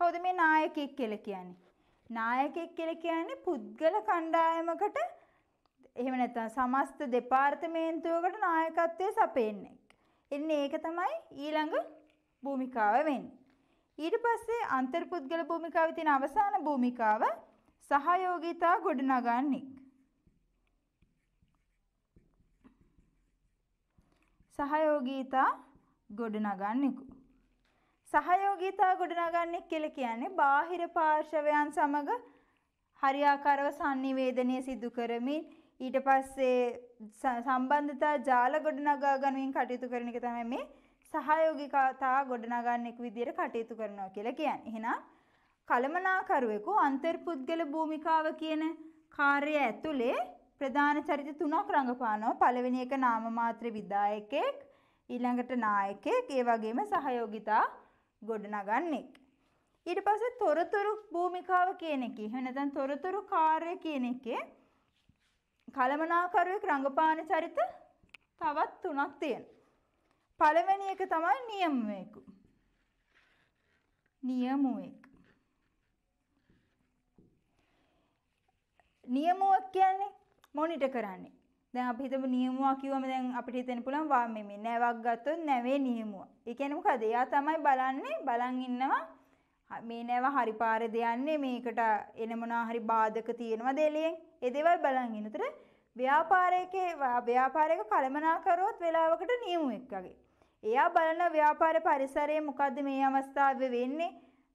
කවුද මේ නායකයෙක් කියලා කියන්නේ? නායකයෙක් කියලා කියන්නේ පුද්ගල කණ්ඩායමකට එහෙම නැත්නම් සමස්ත දෙපාර්තමේන්තුවකට නායකත්වයේ සපයන්නේ. එන්නේ ඒක තමයි ඊළඟ භූමිකාව වෙන්නේ. ඊට පස්සේ අන්තර්පුද්ගල භූමිකාවේ තියෙන අවසාන භූමිකාව සහයෝගීතා ගොඩනගන්නේ. සහයෝගීතා ගොඩනගන්නේ සහයෝගීතා ගොඩනගන්නේ කියලා කියන්නේ බාහිර පාර්ශවයන් සමග හරියාකාරව sannivedanaya සිදු කරමින් ඊට පස්සේ සම්බන්ධතා ජාල ගොඩනගා ගැනීම කටයුතු කරන එක තමයි මේ සහයෝගීතා ගොඩනගන්නෙක් විදියට කටයුතු කරනවා කියලා කියන්නේ. එහෙනම් කලමනාකරුවෙකු අන්තර්පුද්ගල භූමිකාව කියන කාර්යය ඇතුලේ ප්‍රධාන චරිත තුනක් රඟපානවා. පළවෙනි එක නාම මාත්‍ර විදායකෙක්, ඊළඟට නායකයෙක්, ඒ වගේම සහයෝගීතා ගොඩනගන්නේ. ඊට පස්සේ තොරතුරු භූමිකාව කියන එකේ එහෙම නැත්නම් තොරතුරු කාර්ය කියන එකේ කලමනාකරුවෙක් රංගපාන චරිත තවත් තුනක් තියෙනවා. පළවෙනි එක තමයි නියමුවෙක්. නියමුවෙක්. නියමුවක් කියන්නේ මොනිටර් කරන්නේ. දැන් අපි හිතමු නියමුවා කිව්වම දැන් අපිට හිතෙන්න පුළුවන් වා මේ මේ නැවක් ගත්තොත් නැවේ නියමුවා. ඒ කියන්නේ මොකද? එයා තමයි බලන්නේ බලන් ඉන්නවා මේ නැව හරි පාරේද යන්නේ මේකට එන මොනවා හරි බාධක තියෙනවද එළියෙන් ඒ දේවල් බලන් ඉන්නතර ව්‍යාපාරයකේ ව්‍යාපාරයක කළමනාකරුවොත් වෙලාවකට නියමුවෙක් වගේ. එයා බලන ව්‍යාපාර පරිසරයේ මොකද්ද මේ අවස්ථාවේ වෙන්නේ?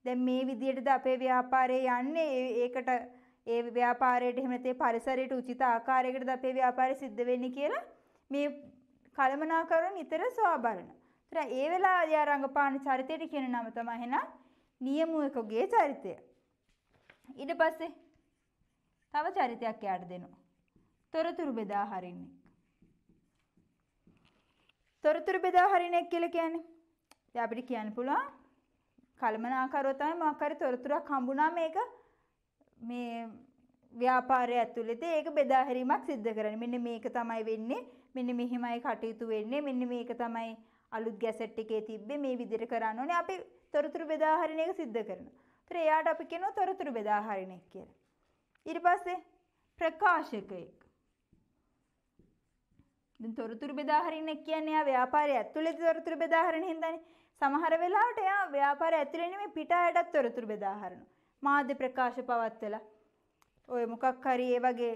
දැන් මේ විදියටද අපේ ව්‍යාපාරය යන්නේ ඒකට ඒ ව්‍යාපාරයට එහෙම නැත්නම් පරිසරයට උචිත ආකාරයකටද අපේ ව්‍යාපාරය සිද්ධ වෙන්නේ කියලා මේ කලමනාකරුවන් නිතර සොයා බලනවා. ඒතර ඒ වෙලාවේදී රංගපාන චරිතයට කියන නම තමයි එහෙනම් නියමුවෙකුගේ චරිතය. ඊට පස්සේ තව චරිතයක් යාට දෙනවා. තොරතුරු බෙදා හරින්නේ. තොරතුරු බෙදා හරින්නේ කියලා කියන්නේ දැන් අපිට කියන්න පුළුවන් කලමනාකරුවෝ තමයි මොකක් හරි තොරතුරක් හම්බුනා මේක මේ ව්‍යාපාරය ඇතුළතේ ඒක බෙදා හැරීමක් සිද්ධ කරන්නේ. මෙන්න මේක තමයි වෙන්නේ. මෙන්න මෙහිමයි කටයුතු වෙන්නේ. මෙන්න මේක තමයි අලුත් ගැසට් එකේ තිබ්බේ මේ විදිහට කරන්න ඕනේ. අපි තොරතුරු බෙදා හරින එක සිද්ධ කරනවා. ඒතර එයාට අපි කියනවා තොරතුරු බෙදා හරින එක කියලා. ඊට පස්සේ ප්‍රකාශකයෙක්. දැන් තොරතුරු බෙදා හරින එක කියන්නේ එයා ව්‍යාපාරය ඇතුළතේ තොරතුරු බෙදා හරින හින්දානේ. සමහර වෙලාවට එයා ව්‍යාපාරය ඇතුළේ නෙමෙයි පිටායටත් තොරතුරු බෙදා හරිනවා. මාධ්‍ය ප්‍රකාශ පවත්වලා ඔය මොකක් හරි ඒ වගේ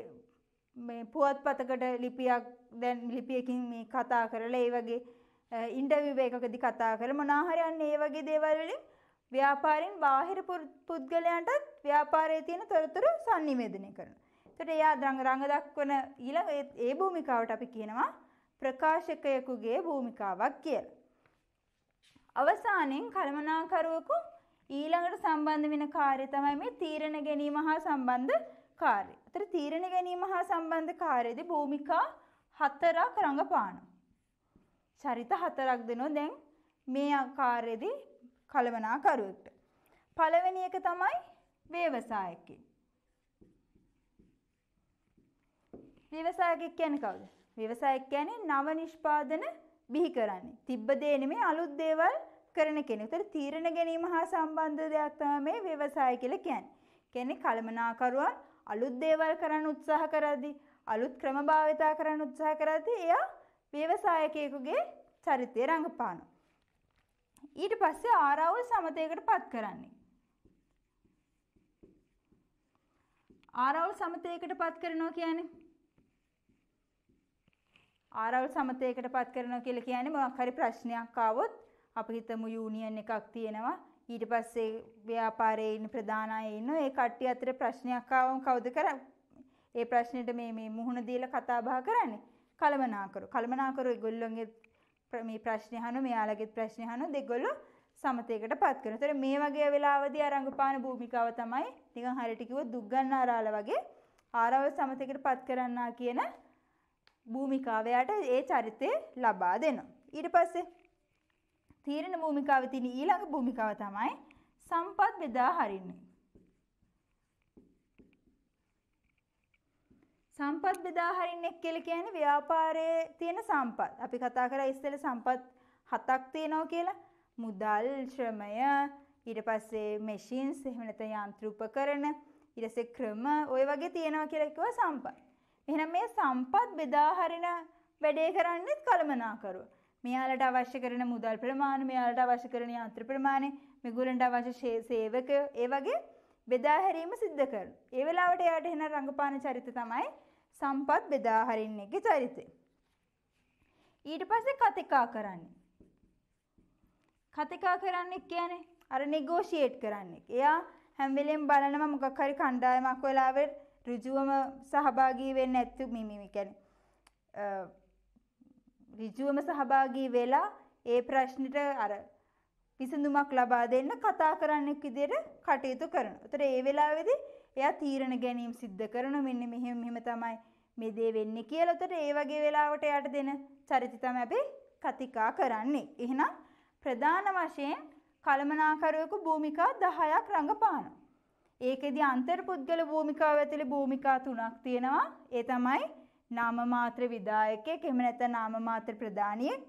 මේ පුවත්පතකට ලිපියක් දැන් ලිපියකින් මේ කතා කරලා ඒ වගේ ඉන්ටර්විව් එකකදී කතා කරලා මොනවා හරි අන්න ඒ වගේ දේවල් වලින් ව්‍යාපාරින් බාහිර පුද්ගලයන්ටත් ව්‍යාපාරයේ තියෙන තොරතුරු sannivedana කරනවා. එතකොට එයා රංග රංග දක්වන ඊළඟ ඒ භූමිකාවට අපි කියනවා ප්‍රකාශකයෙකුගේ භූමිකාවක් කියලා. අවසානයේ කළමනාකරුවෙකු ඊළඟට සම්බන්ධ වෙන කාර්ය තමයි මේ තීරණ ගැනීම හා සම්බන්ධ කාර්ය. ඒතර තීරණ ගැනීම හා සම්බන්ධ කාර්යයේදී භූමිකා හතරක් රඟපානවා. චරිත හතරක් දෙනවා දැන් මේ ආකාරයේදී කලවනාකරුවෙක්ට. පළවෙනි එක තමයි ව්‍යවසායකයෙක්. ව්‍යවසායකයෙක් කියන්නේ කවුද? ව්‍යවසායක කියන්නේ නව නිෂ්පාදන බිහි කරන්නේ. තිබ්බ දේ නෙමෙයි අලුත් දේවල් කරන කෙනෙකුට තීරණ ගැනීම හා සම්බන්ධ දෙයක් තමයි මේ ව්‍යවසාය කියලා කියන්නේ. කියන්නේ කළමනාකරුවා අලුත් දේවල් කරන්න උත්සාහ කරද්දී අලුත් ක්‍රම භාවිතා කරන්න උත්සාහ කරද්දී එයා ව්‍යවසායකයෙකුගේ චරිතය රඟපානවා. ඊට පස්සේ ආරවුල් සමතයකට පත් කරන්නේ. ආරවුල් සමතයකට පත් කරනවා කියන්නේ ආරවුල් සමතයකට පත් කරනවා කියලා කියන්නේ මොකක් හරි ප්‍රශ්නයක් ආවොත් අපි හිතමු යූනියන් එකක් තියෙනවා ඊට පස්සේ ව්‍යාපාරයේ ඉන්න ප්‍රධාන අය ඉන්නවා ඒ කට්ටිය අතර ප්‍රශ්නයක් ආවම කවුද කරන්නේ ඒ ප්‍රශ්නෙට මේ මේ මුහුණ දීලා කතා බහ කරන්නේ කලමනාකරු කලමනාකරු ඒගොල්ලන්ගේ මේ ප්‍රශ්න අහන මෙයාලගේ ප්‍රශ්න අහන දෙගොල්ලෝ සමතේකට පත් කරනවා. ඒතර මේ වගේ වෙලාවදී අරංගපාන භූමිකාව තමයි නිකන් හරියට කිව්වොත් දුක් ගන්න ආරාල වගේ ආරව සමතේකට පත් කරන්නා කියන භූමිකාවයට ඒ චරිතය ලබා දෙනවා. ඊට පස්සේ තීරණ භූමිකාව තියෙන ඊළඟ භූමිකාව තමයි සම්පත් බෙදා හරින්නේ. සම්පත් බෙදා හරින්නේ කියලා කියන්නේ ව්‍යාපාරයේ තියෙන සම්පත්. අපි කතා කරා ඉස්සෙල්ල සම්පත් හතක් තියෙනවා කියලා. මුදල්, ශ්‍රමය, ඊට පස්සේ මැෂින්ස්, එහෙම නැත්නම් යන්ත්‍රූපකරණ, ඊට පස්සේ ක්‍රම, ওই වගේ තියෙනවා කියලා කිව්වා සම්පත්. එහෙනම් මේ සම්පත් බෙදා හරින වැඩේ කරන්නේ කළමනාකරුවා. මෙයාලට අවශ්‍ය කරන මුදල් ප්‍රමාණය, මෙයාලට අවශ්‍ය කරන යාන්ත්‍ර ප්‍රමාණය, මිගුලන්ට අවශ්‍ය සේවකයෝ ඒ වගේ බෙදා හැරීම සිද්ධ කරනවා. ඒ වෙලාවට එයාට එන රංගපාන චරිත තමයි සම්පත් බෙදා හරින්නේගේ චරිතය. ඊට පස්සේ කතිකා කරන්නේ. කතිකා කරන්නේ කියන්නේ අර නෙගෝෂিয়েට් කරන්නේ. එයා හැම වෙලෙම බලනවා මොකක් හරි කණ්ඩායමක් වෙලාවෙ ඍජුවම සහභාගී වෙන්නේ නැතු මිමි කියන්නේ ඍජුවම සහභාගී වෙලා ඒ ප්‍රශ්නෙට අර විසඳුමක් ලබා දෙන්න කතා කරන්නෙක් විදියට කටයුතු කරනවා. ඒතර ඒ වෙලාවේදී එයා තීරණ ගැනීම සිද්ධ කරනවා මෙන්න මෙහෙම මෙහෙම තමයි මේ දේ වෙන්නේ කියලා. ඒතර ඒ වගේ වෙලාවට එයාට දෙන චරිත තමයි අපි කතිකා කරන්නේ. එහෙනම් ප්‍රධාන වශයෙන් කළමනාකරුවෙකු භූමිකා 10ක් රඟපානවා. ඒකෙදි අන්තර්පුද්ගල භූමිකාව ඇතුලේ භූමිකා තුනක් තියෙනවා. ඒ තමයි නාම මාත්‍ර විධායකයෙක් එහෙම නැත්නම් නාම මාත්‍ර ප්‍රධානියෙක්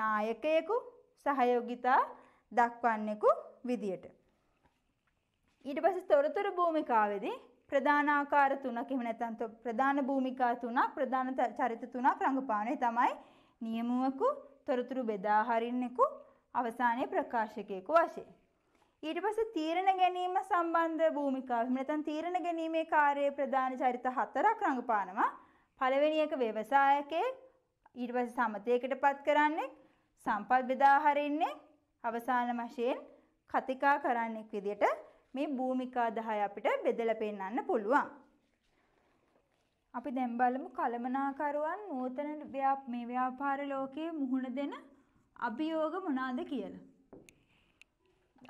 නායකයෙකු සහයෝගිතා දක්වන්නෙකු විදියට ඊට පස්සේ තොරතුරු භූමිකාවේදී ප්‍රධාන ආකාර තුනක් එහෙම නැත්නම් ප්‍රධාන භූමිකා තුනක් ප්‍රධාන චරිත තුනක් රඟපානේ තමයි නියමුවකු තොරතුරු බෙදා හරින්නෙකු අවසානයේ ප්‍රකාශකයෙකු වශයෙන් ඊට පස්සේ තීරණ ගැනීම සම්බන්ධ භූමිකාව එහෙම නැත්නම් තීරණ ගැනීමේ කාර්යයේ ප්‍රධාන චරිත හතරක් රඟපානවා පළවෙනි එක ව්‍යවසායකයෙක් ඊට පස්සේ සමතයකට පත් කරන්නේ සම්පත් බෙදා හරින්නේ අවසාන වශයෙන් කතිකා කරන්නෙක් විදියට මේ භූමිකා 10 අපිට බෙදලා පෙන්වන්න පුළුවන්. අපි දැන් බලමු කලමනාකරුවන් නූතන මේ ව්‍යාපාර ලෝකයේ මුහුණ දෙන අභියෝග මොනවාද කියලා.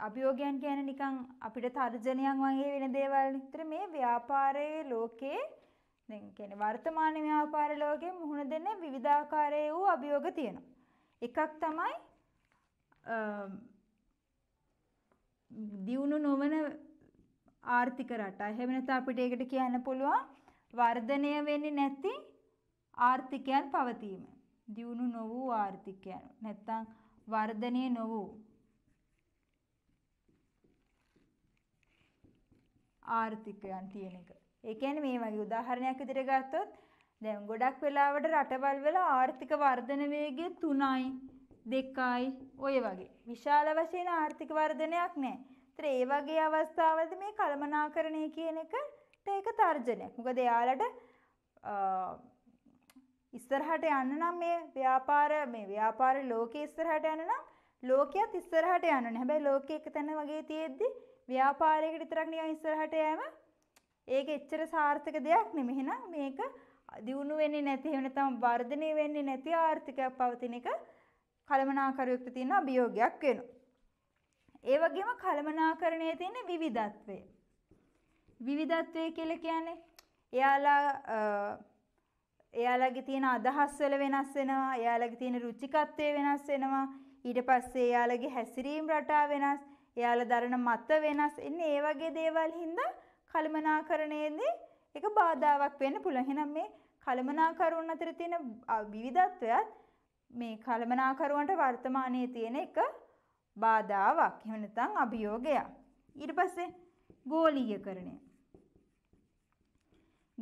අභියෝගයන් කියන්නේ නිකන් අපිට තර්ජනයක් වගේ වෙන දේවල් විතර මේ ව්‍යාපාරයේ ලෝකයේ දැන් කියන්නේ වර්තමාන ව්‍යාපාර ලෝකයේ මුහුණ දෙන විවිධාකාරයේ වූ අභියෝග තියෙනවා. එකක් තමයි දියුණු නොවන ආර්ථික රටා. එහෙම නැත්නම් අපිට ඒකට කියන්න පුළුවන් වර්ධනය වෙන්නේ නැති ආර්ථිකයන් පවතීම. දියුණු නො වූ ආර්ථිකයන්. නැත්නම් වර්ධනය නො වූ ආර්ථිකයන් තියෙන එක. ඒ කියන්නේ මේ වගේ උදාහරණයක් විදිහට ගත්තොත් දැන් ගොඩක් වෙලාවට රටවල් වල ආර්ථික වර්ධන වේගය 3යි 2යි ඔය වගේ විශාල වශයෙන් ආර්ථික වර්ධනයක් නැහැ. ඒතර ඒ වගේ අවස්ථාවලදී මේ කළමනාකරණය කියන එකට ඒක තර්ජනයක්. මොකද එයාලට ඉස්සරහට යන්න නම් මේ ව්‍යාපාර මේ ව්‍යාපාර ලෝකයේ ඉස්සරහට යන්න නම් ලෝකයේත් ඉස්සරහට යන්න ඕනේ. හැබැයි ලෝකයේ එක තැන වගේ තියෙද්දි ව්‍යාපාරයකට විතරක් නිකන් ඉස්සරහට යෑම ඒක එච්චර සාර්ථක දෙයක් නෙමෙයි. එහෙනම් මේක දියුණු වෙන්නේ නැති එහෙම නැත්නම් වර්ධනය වෙන්නේ නැති ආර්ථිකයක් පවතින එක කළමනාකරුවෙකුට තියෙන අභියෝගයක් වෙනවා. ඒ වගේම කළමනාකරණයේ තියෙන විවිධත්වය. විවිධත්වය කියලා කියන්නේ එයාලා එයාලගේ තියෙන අදහස් වල වෙනස් වෙනවා, එයාලගේ තියෙන රුචිකත්වය වෙනස් වෙනවා, ඊට පස්සේ එයාලගේ හැසිරීම රටා වෙනස්, එයාලා දරන මත වෙනස්. ඉන්නේ ඒ වගේ දේවල් හින්දා කළමනාකරණයේදී ඒක බාධාවක් වෙන්න පුළුවන්. එහෙනම් මේ කළමනාකරුවන් අතර තියෙන විවිධත්වයත් මේ කළමනාකරුවන්ට වර්තමානයේ තියෙන එක බාධාවක්. එහෙම නැත්නම් අභියෝගයක්. ඊට පස්සේ ගෝලීයකරණය.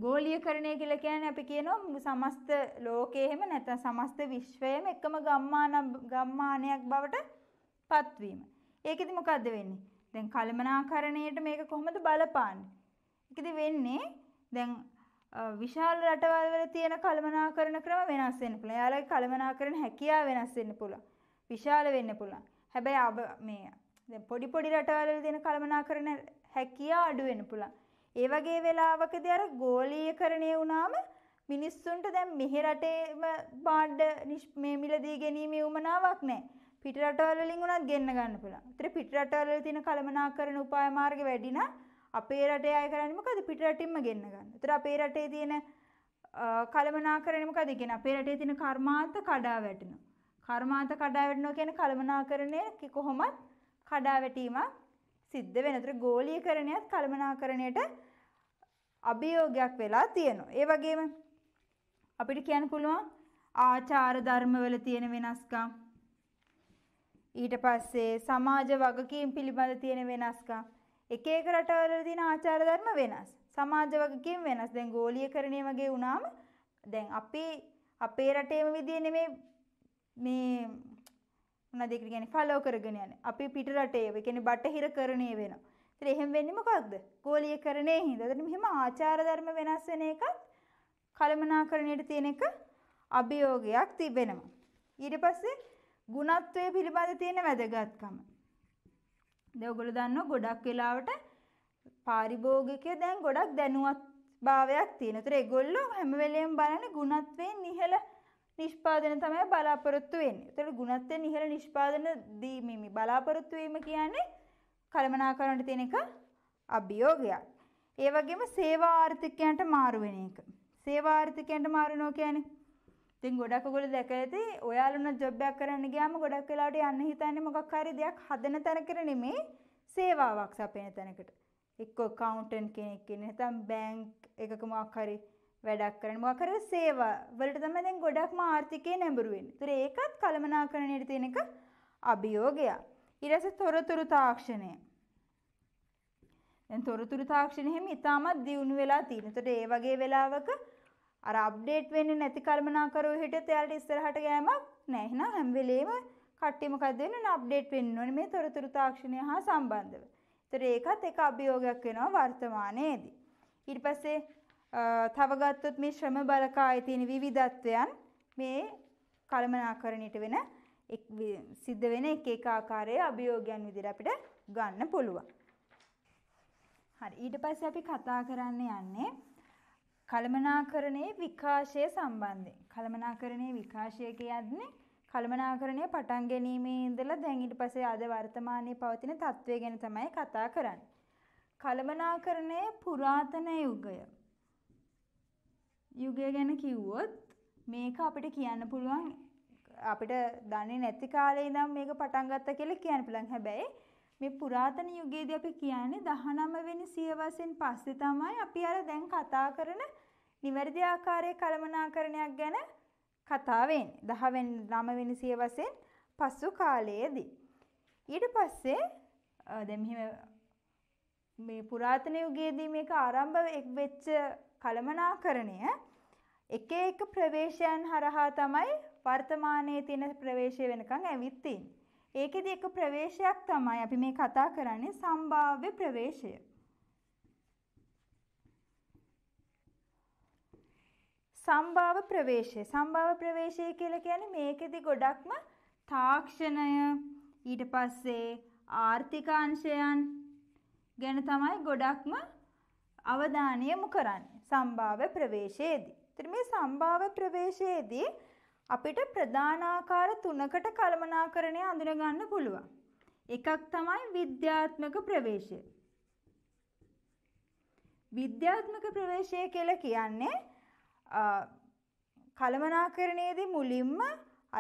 ගෝලීයකරණය කියලා කියන්නේ අපි කියනවා සමස්ත ලෝකයේම නැත්නම් සමස්ත විශ්වයේම එකම ගම්මාන ගම්මානයක් බවට පත්වීම. ඒකෙදි මොකද්ද වෙන්නේ? දැන් කළමනාකරණයට මේක කොහොමද බලපාන්නේ? එකද වෙන්නේ දැන් විශාල රටවල් වල තියෙන කළමනාකරණ ක්‍රම වෙනස් වෙන්න පුළුවන්. එයාලගේ කළමනාකරණ හැකියාව වෙනස් වෙන්න පුළුවන්. විශාල වෙන්න පුළුවන්. හැබැයි අබ මේ දැන් පොඩි පොඩි රටවල් වල තියෙන කළමනාකරණ හැකියාව අඩු වෙන්න පුළුවන්. ඒ වගේ වෙලාවකදී අර ගෝලීයකරණය වුණාම මිනිස්සුන්ට දැන් මෙහි රටේම බාණ්ඩ මේ මිලදී ගැනීමේ උමනාවක් නැහැ. පිට රටවල් වලින් උනත් ගෙන්න ගන්න පුළුවන්. ඒතර පිට රටවල් වල තියෙන කළමනාකරණ උපාය මාර්ග වැඩි නම් අපේ රටේ අය කරන්නේ මොකද පිට රටින්ම ගෙන්න ගන්න. ඒතර අපේ රටේ තියෙන කලමනාකරණය මොකද කියන්නේ? අපේ රටේ තියෙන කර්මාන්ත කඩා වැටෙනවා. කර්මාන්ත කඩා වැටෙනවා කියන්නේ කලමනාකරණය කොහොමත් කඩා වැටීමක් සිද්ධ වෙන. ඒතර ගෝලීකරණයත් කලමනාකරණයට අභියෝගයක් වෙලා තියෙනවා. ඒ වගේම අපිට කියන්න පුළුවන් ආචාර ධර්මවල තියෙන වෙනස්කම් ඊට පස්සේ සමාජ වගකීම් පිළිබඳ තියෙන වෙනස්කම් එක එක රටවල තියෙන ආචාර ධර්ම වෙනස්. සමාජ වගකීම් වෙනස්. දැන් ගෝලීයකරණය වගේ වුණාම දැන් අපේ අපේ රටේම විදිය නෙමේ මේ මොනවද ඒකට කියන්නේ ෆලෝ කරගෙන යන්නේ. අපේ පිට රටේ ඒ කියන්නේ බටහිර කරණය වෙනවා. ඉතින් එහෙම වෙන්නේ මොකක්ද? ගෝලීයකරණයේ හින්දා. එතන මෙහෙම ආචාර ධර්ම වෙනස් වෙන එකත් කළමනාකරණයට තියෙන එක අභියෝගයක් තිබෙනවා. ඊට පස්සේ ගුණත්වය පිළිබඳ තියෙන වැදගත්කම. දැන් ඔයගොල්ලෝ දන්නවා ගොඩක් වෙලාවට පාරිභෝගිකයෝ දැන් ගොඩක් දැනුවත් භාවයක් තියෙන. ඒතර ඒගොල්ලෝ හැම වෙලෙම බලන්නේ ගුණත්වයෙන් ඉහළ නිෂ්පාදන තමයි බලාපොරොත්තු වෙන්නේ. ඒතර ගුණත්වයෙන් ඉහළ නිෂ්පාදන දීමේ බලාපොරොත්තු වීම කියන්නේ කළමනාකරණයට තියෙන එක අභියෝගයක්. ඒ වගේම සේවා ආර්ථිකයන්ට මාරු වෙන එක. සේවා ආර්ථිකයන්ට මාරුනෝ කියන්නේ ඉතින් ගොඩක් ඔයගොල්ලෝ දැක ඇති ඔයාලුන ජොබ් එකක් කරන්න ගියාම ගොඩක් වෙලාවට යන්න හිතන්නේ මොකක් හරි දෙයක් හදන තැනකට නෙමේ සේවාවක් සපයන තැනකට. එක්ක කවුන්ටන් කෙනෙක් ඉන්න නැත්නම් බැංක් එකක මොකක් හරි වැඩක් කරන මොකක් හරි සේවා වලට තමයි දැන් ගොඩක්ම ආර්ථිකේ නැඹුරු වෙන්නේ. ඒතර ඒකත් කළමනාකරණයට තියෙන එක අභියෝගයක්. ඊට තොරතුරු තාක්ෂණය. දැන් තොරතුරු තාක්ෂණය හැම ඉතාමත් දියුණු වෙලා තියෙන. ඒතර ඒ වගේ වෙලාවක අර අප්ඩේට් වෙන්නේ නැති කර්මනාකරුවෝ හිටියත් එයාලට ඉස්සරහට ගෑමක් නැහැ. එහෙනම් හැම වෙලේම කට්ටිය මොකද වෙන්නේ? අප්ඩේට් වෙන්න ඕනේ මේ තොරතුරු තාක්ෂණය හා සම්බන්ධව. ඒතර ඒකත් එක අභියෝගයක් වෙනවා වර්තමානයේදී. ඊට පස්සේ තව ගත්තොත් මේ ශ්‍රම බලකායේ තියෙන විවිධත්වයන් මේ කර්මනාකරණයට වෙන සිද්ධ වෙන එක එක ආකාරයේ අභියෝගයන් විදිහට අපිට ගන්න පුළුවන්. හරි ඊට පස්සේ අපි කතා කරන්න යන්නේ කළමනාකරණයේ විකාශය සම්බන්ධයෙන්. කළමනාකරණයේ විකාශය කියන්නේ කළමනාකරණය පටන් ගැනීමේ ඉඳලා දැන් ඊට පස්සේ අද වර්තමානයේ පවතින තත්ත්වය ගැන තමයි කතා කරන්නේ. කළමනාකරණයේ පුරාතන යුගය. යුගය ගැන කිව්වොත් මේක අපිට කියන්න පුළුවන් අපිට දන්නේ නැති කාලේ ඉඳන් මේක පටන් ගත්තා කියලා කියන්න පුළුවන්. හැබැයි මේ පුරාතන යුගයේදී අපි කියන්නේ 19 වෙනි සියවසෙන් පස්සේ තමයි අපි අර දැන් කතා කරන නිවැරදි ආකාරයේ කළමනාකරණයක් ගැන කතා වෙන්නේ 10 වෙනි 9 වෙනි සියවසෙන් පසු කාලයේදී ඊට පස්සේ දැන් මෙහෙම මේ පුරාතන යුගයේදී මේක ආරම්භ වෙච්ච කළමනාකරණය එක එක ප්‍රවේශයන් හරහා තමයි වර්තමානයේ තියෙන ප්‍රවේශය වෙනකන් ඇවිත් තින්නේ ඒකෙදි එක ප්‍රවේශයක් තමයි අපි මේ කතා කරන්නේ සම්භාව්‍ය ප්‍රවේශය. සම්භාව ප්‍රවේශය. සම්භාව ප්‍රවේශය කියලා කියන්නේ මේකෙදි ගොඩක්ම තාක්ෂණය ඊට පස්සේ ආර්ථිකාංශයන් ගැන තමයි ගොඩක්ම අවධානය යොමු කරන්නේ සම්භාව්‍ය ප්‍රවේශයේදී. ඉතින් මේ සම්භාව්‍ය ප්‍රවේශයේදී අපිට ප්‍රධානාකාර තුනකට කළමනාකරණය අඳුනගන්න පුළුවන්. එකක් තමයි විද්‍යාත්මක ප්‍රවේශය. විද්‍යාත්මක ප්‍රවේශය කියලා කියන්නේ කළමනාකරණයේදී මුලින්ම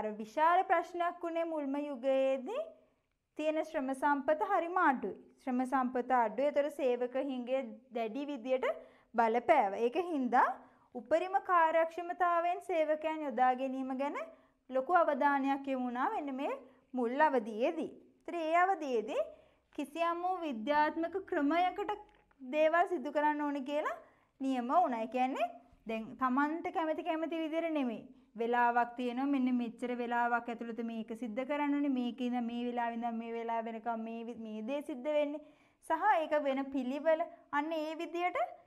අර විශාල ප්‍රශ්නයක් වුණේ මුල්ම යුගයේදී තියෙන ශ්‍රම සම්පත හරිම අඩුයි. ශ්‍රම සම්පත අඩුයි. ඒතර සේවක හිඟේ දැඩි විදියට බලපෑව. ඒක හින්දා උපරිම කාර්යක්ෂමතාවයෙන් සේවකයන් යොදා ගැනීම ගැන ලොකු අවධානයක් යොමුණා වෙන මේ මුල් අවධියේදී. ඉතින් ඒ අවධියේදී කිසියම් වූ විද්‍යාත්මක ක්‍රමයකට දේවල් සිදු කරන්න ඕනේ කියලා නියම වුණා. ඒ කියන්නේ දැන් Tamanට කැමති කැමති විදිහට නෙමෙයි. වෙලාවක් තියෙනවා මෙන්න මෙච්චර වෙලාවක් ඇතුළත මේක සිද්ධ කරන්න ඕනේ. මේක ඉඳන් මේ වෙලාවෙ ඉඳන් මේ වෙලාව වෙනකම් මේ මේ දේ සිද්ධ වෙන්නේ. සහ ඒක වෙන පිළිවෙල අන්න ඒ විදිහට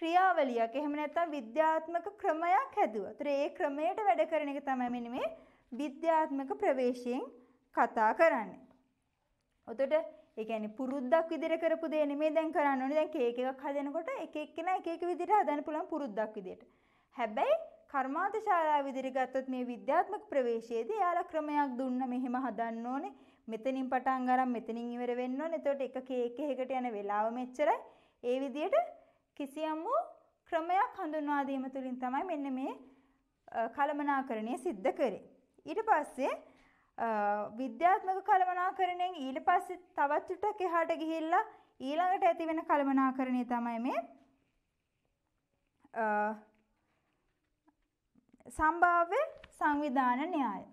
ක්‍රියාවලියක් එහෙම නැත්නම් විද්‍යාත්මක ක්‍රමයක් හැදුවා. ඒතර ඒ ක්‍රමයට වැඩ කරන එක තමයි මෙන්න මේ විද්‍යාත්මක ප්‍රවේශයෙන් කතා කරන්නේ. ඔතට ඒ කියන්නේ පුරුද්දක් විදිහට කරපු දේ නෙමෙයි දැන් කරන්න ඕනේ. දැන් කේක් එකක් හදනකොට එක එක්කෙනා එක එක විදිහට හදන්න පුළුවන් පුරුද්දක් විදිහට. හැබැයි කර්මාන්ත ශාලාව විදිහට ගත්තොත් මේ විද්‍යාත්මක ප්‍රවේශයේදී එයාලා ක්‍රමයක් දුන්න මෙහෙම හදන්න ඕනේ. මෙතනින් පටන් අරන් මෙතනින් ඉවර වෙන්න ඕනේ. එතකොට එක කේක් එකකට යන වෙලාව මෙච්චරයි. ඒ විදිහට කිසියම් වූ ක්‍රමයක් හඳුන්වා දීම තුළින් තමයි මෙන්න මේ කළමනාකරණය සිද්ධ කරේ. ඊට පස්සේ විද්‍යාත්මක කළමනාකරණයෙන් ඊට පස්සේ තවත් ටිකක් එහාට ගිහිල්ලා ඊළඟට ඇති වෙන කළමනාකරණය තමයි මේ සම්භාව්‍ය සංවිධාන න්‍යාය.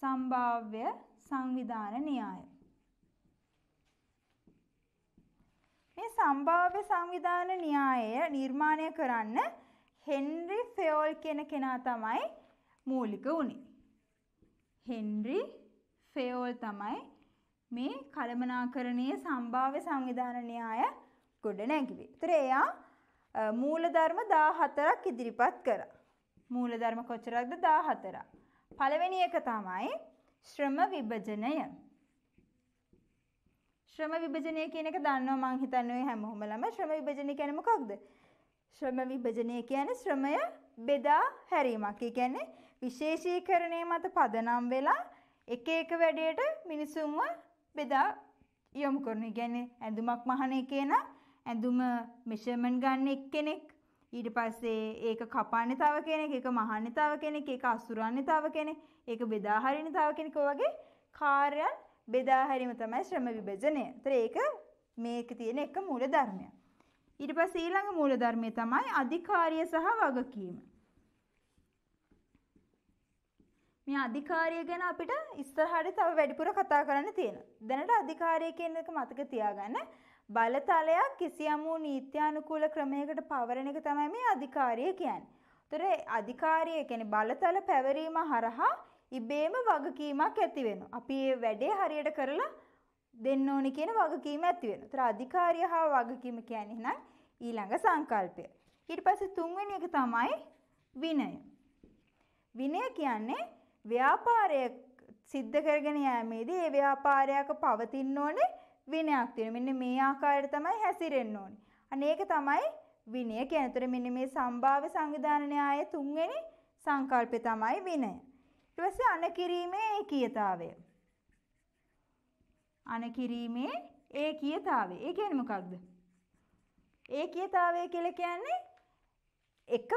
සම්භාව්‍ය සංවිධාන න්‍යාය. මේ සම්භාව්‍ය සංවිධාන න්‍යායය නිර්මාණය කරන්න හෙන්රි ෆෙවල් කියන කෙනා තමයි මූලික වුණේ. හෙන්රි ෆෙවල් තමයි මේ කළමනාකරණය සම්භාව්‍ය සංවිධාන න්‍යාය ගොඩ නැගිවේ. ඒතර එයා මූලධර්ම 14ක් ඉදිරිපත් කරා. මූලධර්ම කොච්චරක්ද 14ක්. පළවෙනි එක තමයි ශ්‍රම විභජනය. ශ්‍රම විභජනය කියන එක දන්නවා මං හිතන්නේ හැමෝම ළමයි ශ්‍රම විභජනය කියන්නේ මොකක්ද? ශ්‍රම විභජනය කියන්නේ ශ්‍රමය බෙදා හැරීමක්. ඒ කියන්නේ විශේෂීකරණය මත පදනම් වෙලා එක එක වැඩේට මිනිසුන්ව බෙදා යොමු කරන. ඒ කියන්නේ ඇඳුමක් මහන එකේ නම් ඇඳුම මෙෂර්මන්ට් ගන්න එක්කෙනෙක් ඊට පස්සේ ඒක කපන්නේ තව කෙනෙක්, ඒක මහන්නේ තව කෙනෙක්, ඒක අසුරන්නේ තව කෙනෙක්, ඒක බෙදා හරින්නේ තව කෙනෙක් වගේ කාර්යයන් බෙදා හැරීම තමයි ශ්‍රම විභජනය. ඒතර ඒක මේක තියෙන එක මූල ධර්මය. ඊට පස්සේ ඊළඟ මූල ධර්මය තමයි අධිකාරිය සහ වගකීම. මේ අධිකාරිය ගැන අපිට ඉස්සරහට තව වැඩිපුර කතා කරන්න තියෙනවා. දැනට අධිකාරිය කියන එක මතක තියාගන්න. බලතලයක් කිසියම් වූ නීත්‍යානුකූල ක්‍රමයකට පවරන එක තමයි මේ අධිකාරිය කියන්නේ. ඒතර අධිකාරිය කියන්නේ බලතල පැවරීම හරහා ඉබේම වගකීමක් ඇති වෙනවා. අපි මේ වැඩේ හරියට කරලා දෙන්න ඕනි කියන වගකීම ඇති වෙනවා. ඒතර අධිකාරිය හා වගකීම කියන්නේ නම් ඊළඟ සංකල්පය. ඊට පස්සේ තුන්වෙනි එක තමයි විනය. විනය කියන්නේ ව්‍යාපාරය සිද්ධ කරගෙන යෑමේදී ඒ ව්‍යාපාරයක පවතින ඕනේ විනයක් තියෙනවා. මෙන්න මේ ආකාරයට තමයි හැසිරෙන්න ඕනේ. අනේ ඒක තමයි විනය කියන්නේ. මෙන්න මේ සම්භාව්‍ය සංවිධාන න්‍යායයේ තුන්වෙනි සංකල්පය තමයි විනය. ඊට පස්සේ අණ කිරීමේ ඒකීයතාවය. අණ කිරීමේ ඒකීයතාවය. ඒ කියන්නේ මොකක්ද? ඒකීයතාවය කියලා කියන්නේ එක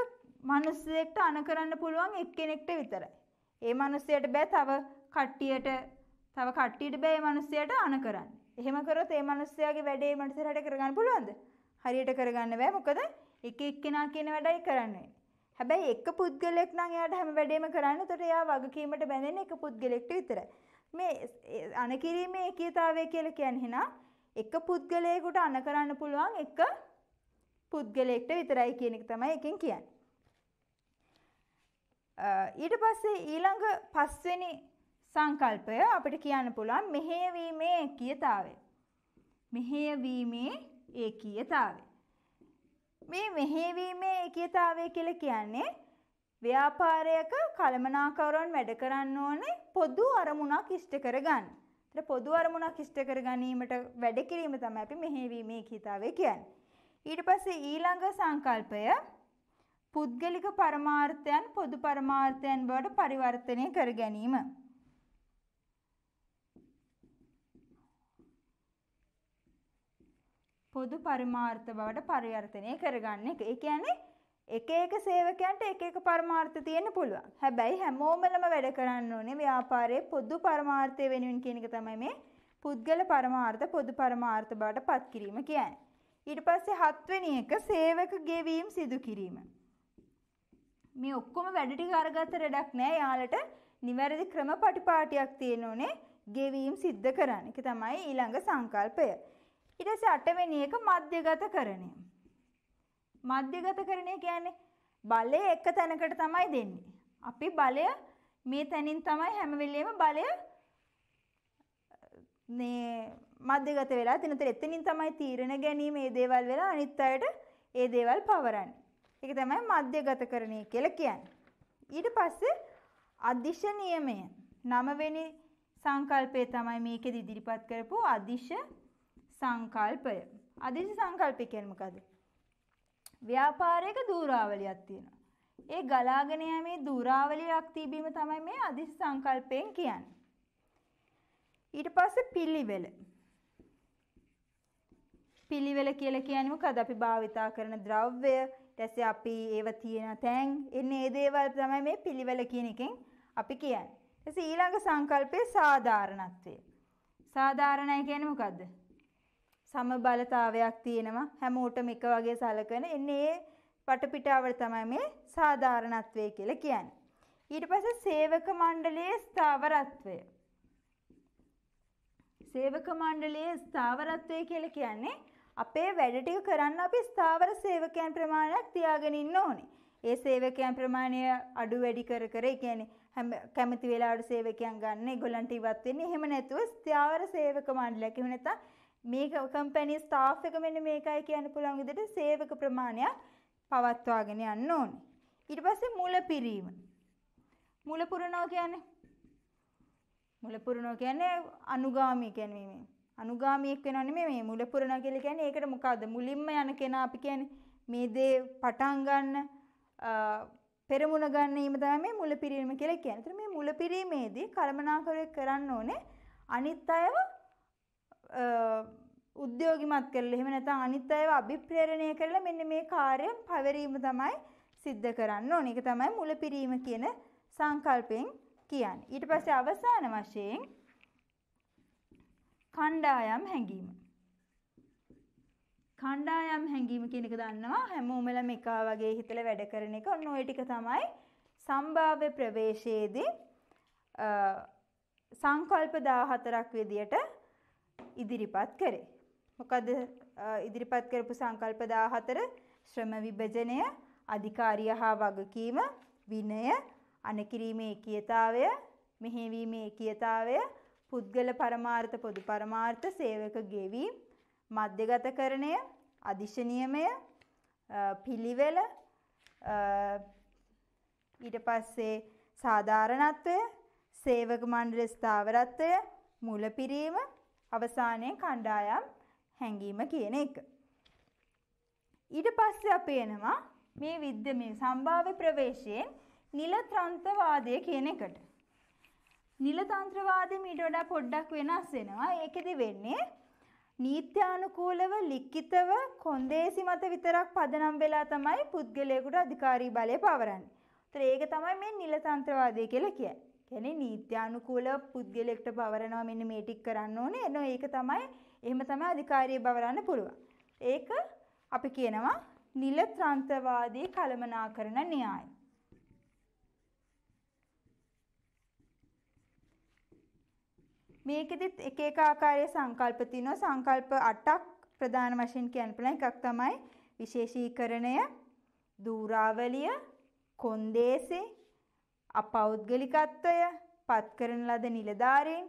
මිනිස්සෙක්ට අණ කරන්න පුළුවන් එක්කෙනෙක්ට විතරයි. ඒ මිනිස්සයට බෑ තව කට්ටියට තව කට්ටියට බෑ ඒ මිනිස්සයට අණ කරන්න. එහෙම කරොත් ඒ මිනිස්සයාගේ වැඩේ මිනිස්සරට කරගන්න පුළුවන්ද? හරියට කරගන්න බෑ. මොකද එක එක්කෙනා කියන වැඩයි කරන්නේ. හැබැයි එක පුද්ගලෙක් නම් එයාට හැම වැඩේම කරන්න. එතකොට එයා වගකීමට බැඳෙන්නේ එක පුද්ගලෙක්ට විතරයි. මේ අනකිරීමේ එකීතාවය කියලා කියන්නේ නම් එක පුද්ගලයෙකුට අන කරන්න පුළුවන් එක පුද්ගලයෙක්ට විතරයි කියන එක තමයි එකෙන් කියන්නේ. ඊට පස්සේ ඊළඟ පස්වෙනි සංකල්පය අපිට කියන්න පුළුවන් මෙහෙයවීමේ එකීතාවය. මෙහෙයවීමේ ඒකීයතාවය. මේ මෙහෙවීමේ එකීතාවය කියලා කියන්නේ ව්‍යාපාරයක කළමනාකරුවන් වැඩ කරන්න ඕනේ පොදු අරමුණක් ඉෂ්ට කරගන්න. ඒතර පොදු අරමුණක් ඉෂ්ට කර ගැනීමට වැඩ කිරීම තමයි අපි මෙහෙවීමේ එකීතාවය කියන්නේ. ඊට පස්සේ ඊළඟ සංකල්පය පුද්ගලික පරමාර්ථයන් පොදු පරමාර්ථයන් බවට පරිවර්තනය කර ගැනීම. පොදු පරිමාර්ථ බවට පරිවර්තනය කරගන්න එක. ඒ කියන්නේ එක එක සේවකයන්ට එක එක පරමාර්ථ තියෙන්න පුළුවන්. හැබැයි හැමෝමලම වැඩ කරන්න ඕනේ ව්‍යාපාරයේ පොදු පරමාර්ථය වෙනුවෙන් කියන එක තමයි මේ පුද්ගල පරමාර්ථ පොදු පරමාර්ථ බවට පත් කිරීම කියන්නේ. ඊට පස්සේ හත්වෙනි එක සේවක ගෙවීම් සිදු කිරීම. මේ ඔක්කොම වැඩ ටික අරගත්ත රඩක් නෑ. යාලට නිවැරදි ක්‍රම පටිපාටියක් තියෙන්න ඕනේ ගෙවීම් සිද්ධ කරන්න. ඒක තමයි ඊළඟ සංකල්පය. ඊට පස්සේ අටවෙනි එක මධ්‍යගතකරණය. මධ්‍යගතකරණය කියන්නේ බලය එක තැනකට තමයි දෙන්නේ. අපි බලය මේ තැනින් තමයි හැම වෙලෙම බලය මේ මධ්‍යගත වෙලා තිනතර එතනින් තමයි තීරණ ගැනීම මේ දේවල් වෙලා අනිත් අයට ඒ දේවල් පවරන්නේ. ඒක තමයි මධ්‍යගතකරණය කියලා කියන්නේ. ඊට පස්සේ අදිශ නියමය 9 වෙනි සංකල්පය තමයි මේකෙදි ඉදිරිපත් කරපු අදිශ සංකල්පය. අදිසි සංකල්පය කියන්නේ මොකද්ද? ව්‍යාපාරයක දූරාවලියක් තියෙනවා. ඒ ගලාගෙන යමේ දූරාවලියක් තිබීම තමයි මේ අදිසි සංකල්පයෙන් කියන්නේ. ඊට පස්සේ පිළිවෙල. පිළිවෙල කියලා කියන්නේ මොකද? අපි භාවිතා කරන ද්‍රව්‍ය, ඊටසේ අපි ඒව තියෙන තැන්, එන්නේ ඒ දේවල් තමයි මේ පිළිවෙල කියන එකෙන් අපි කියන්නේ. ඊළඟ සංකල්පයේ සාධාරණත්වය. සාධාරණයි කියන්නේ මොකද්ද? සමබලතාවයක් තියෙනවා හැමෝටම එක වගේ සලකන එන්නේ ඒ පටපිටාවල තමයි මේ සාධාරණත්වය කියලා කියන්නේ. ඊට පස්සේ සේවක මණ්ඩලයේ ස්ථාවරත්වය. සේවක මණ්ඩලයේ ස්ථාවරත්වය කියලා කියන්නේ අපේ වැඩ ටික කරන්න අපි ස්ථාවර සේවකයන් ප්‍රමාණයක් තියාගෙන ඉන්න ඕනේ. ඒ සේවකයන් ප්‍රමාණය අඩු වැඩි කර කර ඒ කියන්නේ හැම කැමති වෙලාවට සේවකයන් ගන්න ඒගොල්ලන්ට ඉවත් වෙන්නේ. එහෙම නැතුව ස්ථාවර සේවක මණ්ඩලයක් එහෙම නැත්නම් මේක කම්පැනි ස්ටාෆ් එක මෙන්න මේකයි කියන්න පුළුවන් විදිහට සේවක ප්‍රමාණයක් පවත්වාගෙන යන්න ඕනේ. ඊට පස්සේ මුල පිරීම. මුල පුරනවා කියන්නේ මුල පුරනවා කියන්නේ අනුගාමී කියන්නේ මේ අනුගාමියෙක් වෙනව නෙමෙයි මේ මුල පුරනවා කියලා කියන්නේ ඒකට මොකද්ද මුලින්ම යන කෙනා අපි කියන්නේ මේ දේ පටන් ගන්න පෙරමුණ ගන්නීම තමයි මුල පිරීම කියලා කියන්නේ. ඒතර මේ මුල පිරීමේදී කර්මනාකරයක් කරන්න ඕනේ අනිත් අයව උද්‍යෝගිමත් කරලා එහෙම නැත්නම් අනිත් අයව අභිප්‍රේරණය කරලා මෙන්න මේ කාර්ය පවරීම තමයි සිද්ධ කරන්න ඕනේ. ඒක තමයි මුලපිරීම කියන සංකල්පෙන් කියන්නේ. ඊට පස්සේ අවසාන වශයෙන් කණ්ඩායම් හැඟීම. කණ්ඩායම් හැඟීම කියන එක දන්නවා හැමෝමලම එකා වගේ හිතලා වැඩ කරන එක. ඔන්න ওই ටික තමයි සම්භාව්‍ය ප්‍රවේශයේදී සංකල්ප 14ක් විදියට ඉදිරිපත් කරේ. මොකද ඉදිරිපත් කරපු සංකල්ප 14 ශ්‍රම විභජනය, අධිකාරිය හා වගකීම, විනය, අනකිරීමේ එකීයතාවය, මෙහෙවීමේ එකීයතාවය, පුද්ගල පරමාර්ථ පොදු පරමාර්ථ සේවක ගෙවීම, මධ්‍යගතකරණය, අදිශ නියමය, පිළිවෙල ඊට පස්සේ සාධාරණත්වය, සේවක මණ්ඩල ස්ථාවරත්වය, මුලපිරීම අවසානයේ කණ්ඩායම් හැංගීම කියන එක. ඊට පස්සේ අපි එනවා මේ විද්‍යමය සම්භාව්‍ය ප්‍රවේශයෙන් නිලතන්ත්‍රවාදය කියන එකට. නිලතන්ත්‍රවාදය මීට වඩා පොඩ්ඩක් වෙනස් වෙනවා. ඒකෙදි වෙන්නේ නීත්‍යානුකූලව ලිඛිතව කොන්දේසි මත විතරක් පදනම් වෙලා තමයි පුද්ගලයෙකුට අධිකාරී බලය පවරන්නේ. ඒතර ඒක තමයි මේ නිලතන්ත්‍රවාදය කියලා කියන්නේ. කියන්නේ නීත්‍යානුකූල පුද්ගලෙක්ට බවරනවා මෙන්න මේ ටික කරන්න ඕනේ. එනවා ඒක තමයි එහෙම තමයි අධිකාරිය බවරන්න පුළුවන්. ඒක අපි කියනවා නිලත්‍රාන්තවාදී කළමනාකරණ න්‍යාය. මේකෙදිත් එක එක ආකාරයේ සංකල්ප තියෙනවා සංකල්ප 8ක් ප්‍රධාන වශයෙන් කියන්න පුළුවන් එකක් තමයි විශේෂීකරණය දූරාවලිය කොන්දේසේ අපෞද්ගලිකත්වය පත්කරන ලද නිලධාරීන්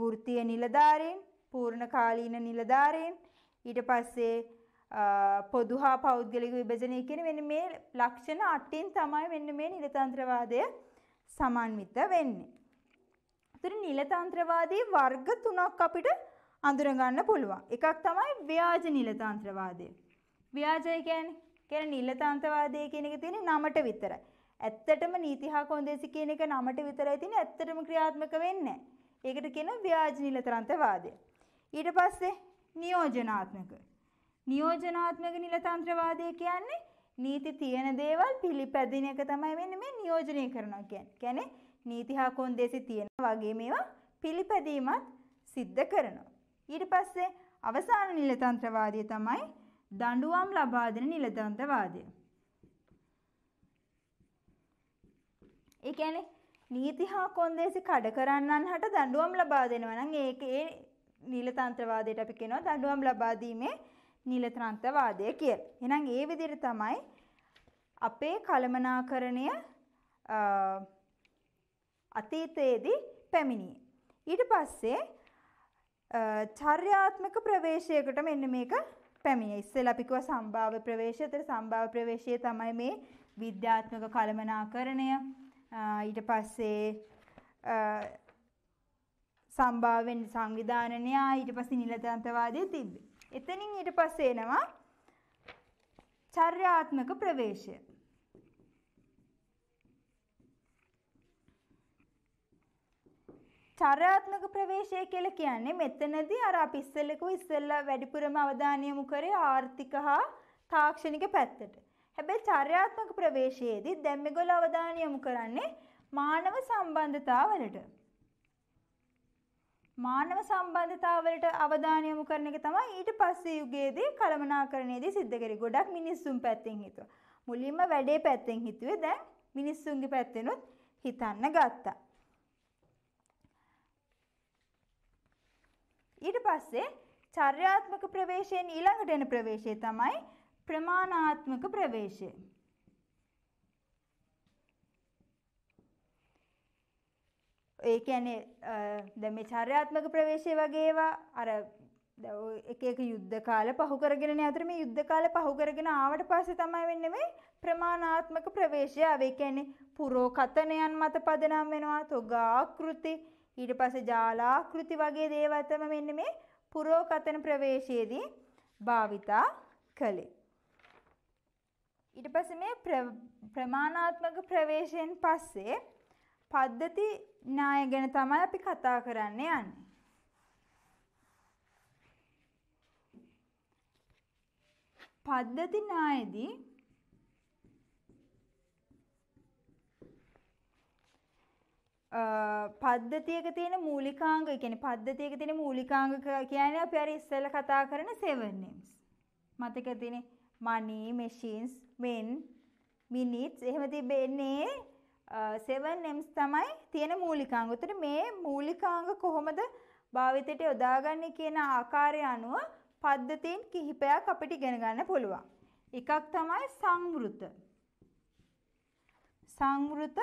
වෘත්තීය නිලධාරීන් පූර්ණකාලීන නිලධාරීන් ඊට පස්සේ පොදු හා පෞද්ගලික විභජනය කියන මෙන්න මේ ලක්ෂණ අටින් තමයි මෙන්න මේ නිලතන්ත්‍රවාදය සමන්විත වෙන්නේ. ඒතර නිලතන්ත්‍රවාදී වර්ග තුනක් අපිට අඳුරගන්න පුළුවන්. එකක් තමයි ව්‍යාජ නිලතන්ත්‍රවාදය. ව්‍යාජය කියන්නේ නිලතන්ත්‍රවාදය කියන එක තියෙන්නේ නමට විතරයි. ඇත්තටම නීති හා කොන්දේසි කියන එක නමට විතරයි තියෙන්නේ ඇත්තටම ක්‍රියාත්මක වෙන්නේ ඒකට කියන ව්‍යාජ නිලතරන්තවාදය. ඊට පස්සේ නියෝජනාත්මක. නියෝජනාත්මක නිලතන්ත්‍රවාදය කියන්නේ නීති තියෙන දේවල් පිළිපැදින එක තමයි වෙන්නේ මේ නියෝජනය කරනවා කියන්නේ. කියන්නේ නීති හා කොන්දේසි තියෙන වගේ මේවා පිළිපැදීමත් සිද්ධ කරනවා. ඊට පස්සේ අවසාන නිලතන්ත්‍රවාදය තමයි දඬුවම් ලබා දෙන නිලතන්ත්‍රවාදය. ඒ කියන්නේ නීති හා කොන්දේසි කඩ කරන්නන් හට දඬුවම් ලබා දෙනවා නම් ඒක ඒ නීලතන්ත්‍රවාදයට අපි කියනවා දඬුවම් ලබා දීමේ නීලතන්ත්‍රවාදය කියලා. එහෙනම් ඒ විදිහට තමයි අපේ කළමනාකරණය අතීතයේදී පැමිණියේ. ඊට පස්සේ චර්යාත්මක ප්‍රවේශයකට මෙන්න මේක පැමිණේ. ඉස්සෙල්ලා අපි කිව්වා සම්භාව්‍ය ප්‍රවේශය. ඒතර සම්භාව්‍ය ප්‍රවේශය තමයි මේ විද්‍යාත්මක කළමනාකරණය. ඊට පස්සේ සම්භාවෙන් සංවිධානනය ඊට පස්සේ නිලතන්තවාදය තිබ්බේ. එතනින් ඊට පස්සේ එනවා චර්යාත්මක ප්‍රවේශය. චර්යාත්මක ප්‍රවේශය කියලා කියන්නේ මෙතනදී අර අපි ඉස්සෙල්ලකෝ ඉස්සෙල්ලා වැඩිපුරම අවධානය යොමු කරේ ආර්ථික හා තාක්ෂණික පැත්තට. හැබැයි චර්යාත්මක ප්‍රවේශයේදී දැන් මේගොල්ලෝ අවධානය යොමු කරන්නේ මානව සම්බන්ධතාවලට. මානව සම්බන්ධතාවලට අවධානය යොමු කරන එක තමයි ඊට පස්සේ යුගයේදී කළමනාකරණයේදී සිද්ධ කරේ. ගොඩක් මිනිස්සුන් පැත්තෙන් හිතුවා. මුලින්ම වැඩේ පැත්තෙන් හිතුවේ දැන් මිනිස්සුන්ගේ පැත්තෙනුත් හිතන්න ගත්තා. ඊට පස්සේ චර්යාත්මක ප්‍රවේශයෙන් ඊළඟට එන ප්‍රවේශය තමයි ප්‍රමාණාත්මක ප්‍රවේශය ඒ කියන්නේ දැන් මේ චර්යාත්මක ප්‍රවේශය වගේ ඒවා අර එක එක යුද්ධ කාල පහු කරගෙන යන අතර මේ යුද්ධ කාල පහු කරගෙන ආවට පස්සේ තමයි වෙන්නේ මේ ප්‍රමාණාත්මක ප්‍රවේශය. ඒ කියන්නේ පුරෝකතනයන් මත පදනම් වෙනවා තොගාකෘති ඊට පස්සේ ජාලාකෘති වගේ දේවල් තමයි මෙන්න මේ පුරෝකතන ප්‍රවේශයේදී භාවිතා කළේ. ඊට පස්සේ මේ ප්‍රමාණාත්මක ප්‍රවේශයෙන් පස්සේ පද්ධති න්‍යාය ගැන තමයි අපි කතා කරන්න යන්නේ. පද්ධති න්‍යායදී පද්ධතියක තියෙන මූලිකාංග කියන්නේ පද්ධතියක තියෙන මූලිකාංග කියන්නේ අපි අර ඉස්සෙල්ලා කතා කරන 7 names. මතකද තියෙන්නේ money, machines, men minutes එහෙම තිබෙන්නේ 7m's තමයි තියෙන මූලිකාංග. උතට මේ මූලිකාංග කොහොමද භාවිතයට යොදාගන්නේ කියන ආකාරය අනුව පද්ධතීන් කිහිපයක් අපිට ඉගෙන ගන්න පුළුවන්. එකක් තමයි සංවෘත. සංවෘත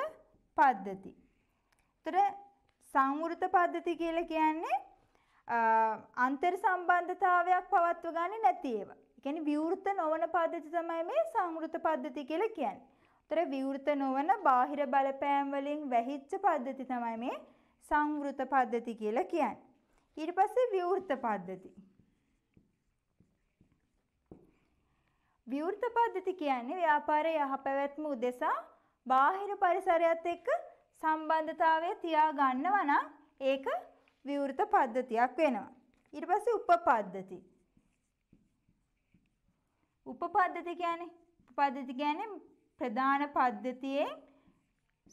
පද්ධති. උතට සංවෘත පද්ධති කියලා කියන්නේ අන්තර් සම්බන්ධතාවයක් පවත්ව ගන්නේ නැති ඒවා. කියන්නේ විවෘත නොවන පද්ධති තමයි මේ සංවෘත පද්ධති කියලා කියන්නේ. උතර විවෘත නොවන බාහිර බලපෑම් වලින් වැහිච්ච පද්ධති තමයි මේ සංවෘත පද්ධති කියලා කියන්නේ. ඊට පස්සේ විවෘත පද්ධති. විවෘත පද්ධති කියන්නේ ව්‍යාපාර යහපැවැත්ම උදෙසා බාහිර පරිසරයත් එක්ක සම්බන්ධතාවය තියා ගන්නවා නම් ඒක විවෘත පද්ධතියක් වෙනවා. ඊට පස්සේ උපපද්ධති. උපපද්ධති කියන්නේ උපපද්ධති කියන්නේ ප්‍රධාන පද්ධතියේ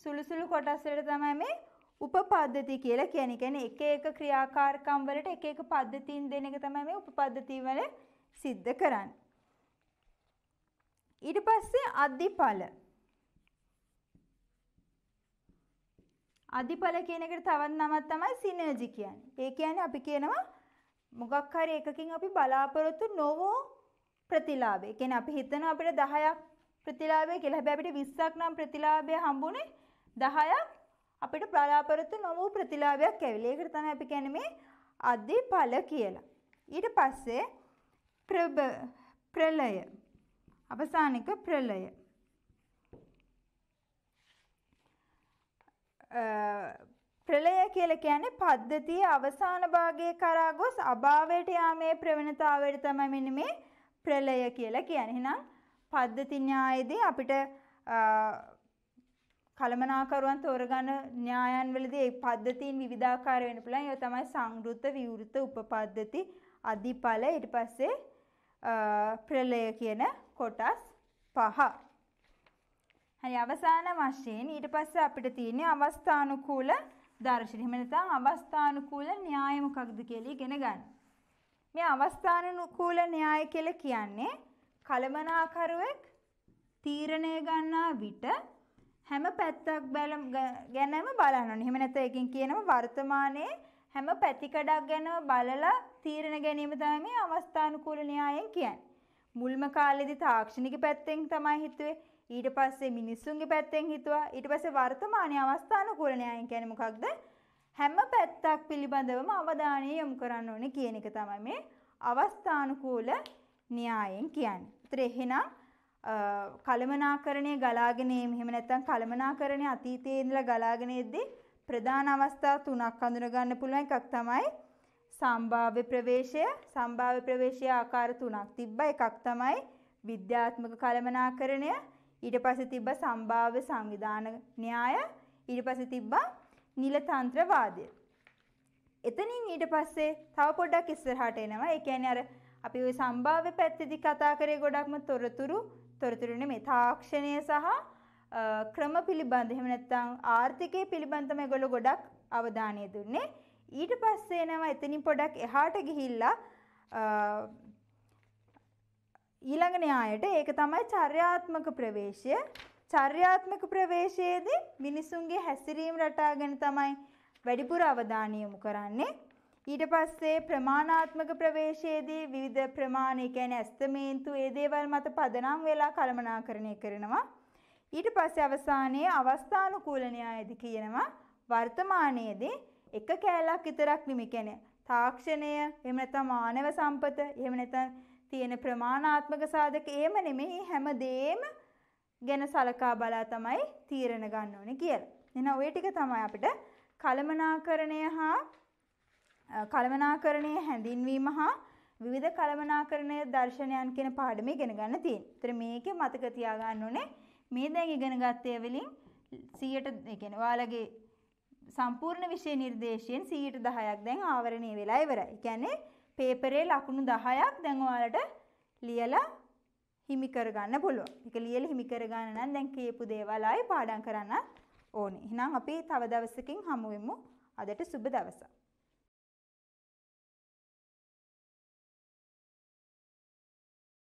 සුළු සුළු කොටස් වලට තමයි මේ උපපද්ධති කියලා කියන්නේ. කියන්නේ එක එක ක්‍රියාකාරකම් වලට එක එක පද්ධතීන් දෙන එක තමයි මේ උපපද්ධති වල සිද්ධ කරන්නේ. ඊට පස්සේ අධිඵල. අධිඵල කියන එකට තවත් නමක් තමයි සිනර්ජි කියන්නේ. ඒ කියන්නේ අපි කියනවා මොකක් හරි එකකින් අපි බලාපොරොත්තු නොවෝ ප්‍රතිලාභය. කියන්නේ අපි හිතනවා අපිට 10ක් ප්‍රතිලාභය කියලා. හැබැයි අපිට 20ක් නම් ප්‍රතිලාභය හම්බුනේ 10ක් අපිට බලාපොරොත්තු නොවූ ප්‍රතිලාභයක් ඇවිල්ලා. ඒකට තමයි අපි කියන්නේ මේ අධිඵල කියලා. ඊට පස්සේ ප්‍රලය අවසානික ප්‍රලය ප්‍රලය කියලා කියන්නේ පද්ධතියේ අවසාන භාගයේ කරා ගොස් අභාවයට යාමේ ප්‍රවණතාවයට තමයි මෙන්න මේ ප්‍රලය කියලා කියන්නේ. එහෙනම් පද්ධති න්‍යායයේදී අපිට කළමනාකරුවන් තෝරගන්න න්‍යායන් වලදී ඒ පද්ධතීන් විවිධාකාර වෙන්න පුළුවන්. ඒක තමයි සංවෘත, විවෘත, උපපද්ධති, අධිඵල ඊට පස්සේ ප්‍රලය කියන කොටස් පහ. හරි අවසාන වශයෙන් ඊට පස්සේ අපිට තියෙන්නේ අවස්ථානුකූල දර්ශන. එහෙම නැත්නම් අවස්ථානුකූල න්‍යාය මොකක්ද කියලා ඉගෙන ගන්න. මේ අවස්ථානුකූල න්‍යාය කියලා කියන්නේ කලමනාකරුවෙක් තීරණය ගන්නා විට හැම පැත්තක් බැලම ගැනම බලනවා. එහෙම නැත්නම් එකකින් කියනවා වර්තමානයේ හැම පැතිකඩක් ගැනම බලලා තීරණ ගැනීම තමයි මේ අවස්ථානුකූල න්‍යායෙන් කියන්නේ. මුල්ම කාලේදී තාක්ෂණික පැත්තෙන් තමයි හිතුවේ. ඊට පස්සේ මිනිස්සුන්ගේ පැත්තෙන් හිතුවා. ඊට පස්සේ වර්තමානයේ අවස්ථානුකූල න්‍යායෙන් කියන්නේ මොකක්ද? හැම පැත්තක් පිළිබඳවම අවධානය යොමු කරන්න ඕනේ කියන එක තමයි මේ අවස්ථානුකූල න්‍යායෙන් කියන්නේ. ඒතර එහෙනම් කලමනාකරණය ගලාගෙන එීම එහෙම නැත්නම් කලමනාකරණය අතීතයේ ඉඳලා ගලාගෙන එද්දී ප්‍රධාන අවස්ථා තුනක් හඳුනගන්න පුළුවන් එකක් තමයි සම්භාව්‍ය ප්‍රවේශය සම්භාව්‍ය ප්‍රවේශයේ ආකාර තුනක් තිබ්බා එකක් තමයි විද්‍යාත්මක කලමනාකරණය ඊට පස්සේ තිබ්බා සම්භාව්‍ය සංවිධාන න්‍යාය ඊට පස්සේ තිබ්බා නිලතන්ත්‍රවාදය. එතනින් ඊට පස්සේ තව පොඩ්ඩක් ඉස්සරහට එනවා. ඒ කියන්නේ අර අපි ওই සම්භාව්‍ය පැත්තේදී කතා කරේ ගොඩක්ම තොරතුරු තොරතුරු නෙමෙයි තාක්ෂණය සහ ක්‍රම පිළිබඳ එහෙම නැත්නම් ආර්ථිකය පිළිබඳ තමයි ඒගොල්ලෝ ගොඩක් අවධානය දුන්නේ. ඊට පස්සේ එනවා එතනින් පොඩක් එහාට ගිහිල්ලා ඊළඟ න්‍යායට ඒක තමයි චර්යාත්මක ප්‍රවේශය චර්යාත්මක ප්‍රවේශයේදී මිනිසුන්ගේ හැසිරීම රටාගෙන තමයි වැඩිපුර අවධානය යොමු කරන්නේ. ඊට පස්සේ ප්‍රමාණාත්මක ප්‍රවේශයේදී විවිධ ප්‍රමාණ, ඒ කියන්නේ ඇස්තමේන්තු, ඒ දේවල් මත පදනම් වෙලා කළමනාකරණය කරනවා. ඊට පස්සේ අවසානයේ අවස්ථානුකූල න්‍යායදී කියනවා වර්තමානයේදී එක කෑලක් විතරක් නෙමෙයි කියන්නේ තාක්ෂණය, එහෙම නැත්නම් මානව සම්පත, එහෙම නැත්නම් තියෙන ප්‍රමාණාත්මක සාධක එහෙම නෙමෙයි හැම දෙෙම ගැන සලකා බලා තමයි තීරණ ගන්න ඕනේ කියලා. එහෙනම් ওই ටික තමයි අපිට කලමනාකරණය හා කලමනාකරණයේ හැඳින්වීම හා විවිධ කලමනාකරණය දර්ශනයන් කියන පාඩමේ ඉගෙන ගන්න තියෙන්නේ. ඒතර මේකේ මතක තියාගන්න ඕනේ මේ දැන් ඉගෙන ගත්ත ඒවලින් 100ට ඒ කියන්නේ ඔයාලගේ සම්පූර්ණ විෂය නිර්දේශයෙන් 110ක් දැන් ආවරණය වෙලා ඉවරයි. ඒ කියන්නේ පේපරේ ලකුණු 10ක් දැන් ඔයාලට ලියලා හිමි කරගන්න පුළුවන්. ඒක ලියලා හිමි කරගන්න නම් දැන් කියපු දේවල් ආයේ පාඩම් කරන්න ඕනේ. එහෙනම් අපි තව දවසකින් හමු වෙමු. අදට සුබ දවසක්.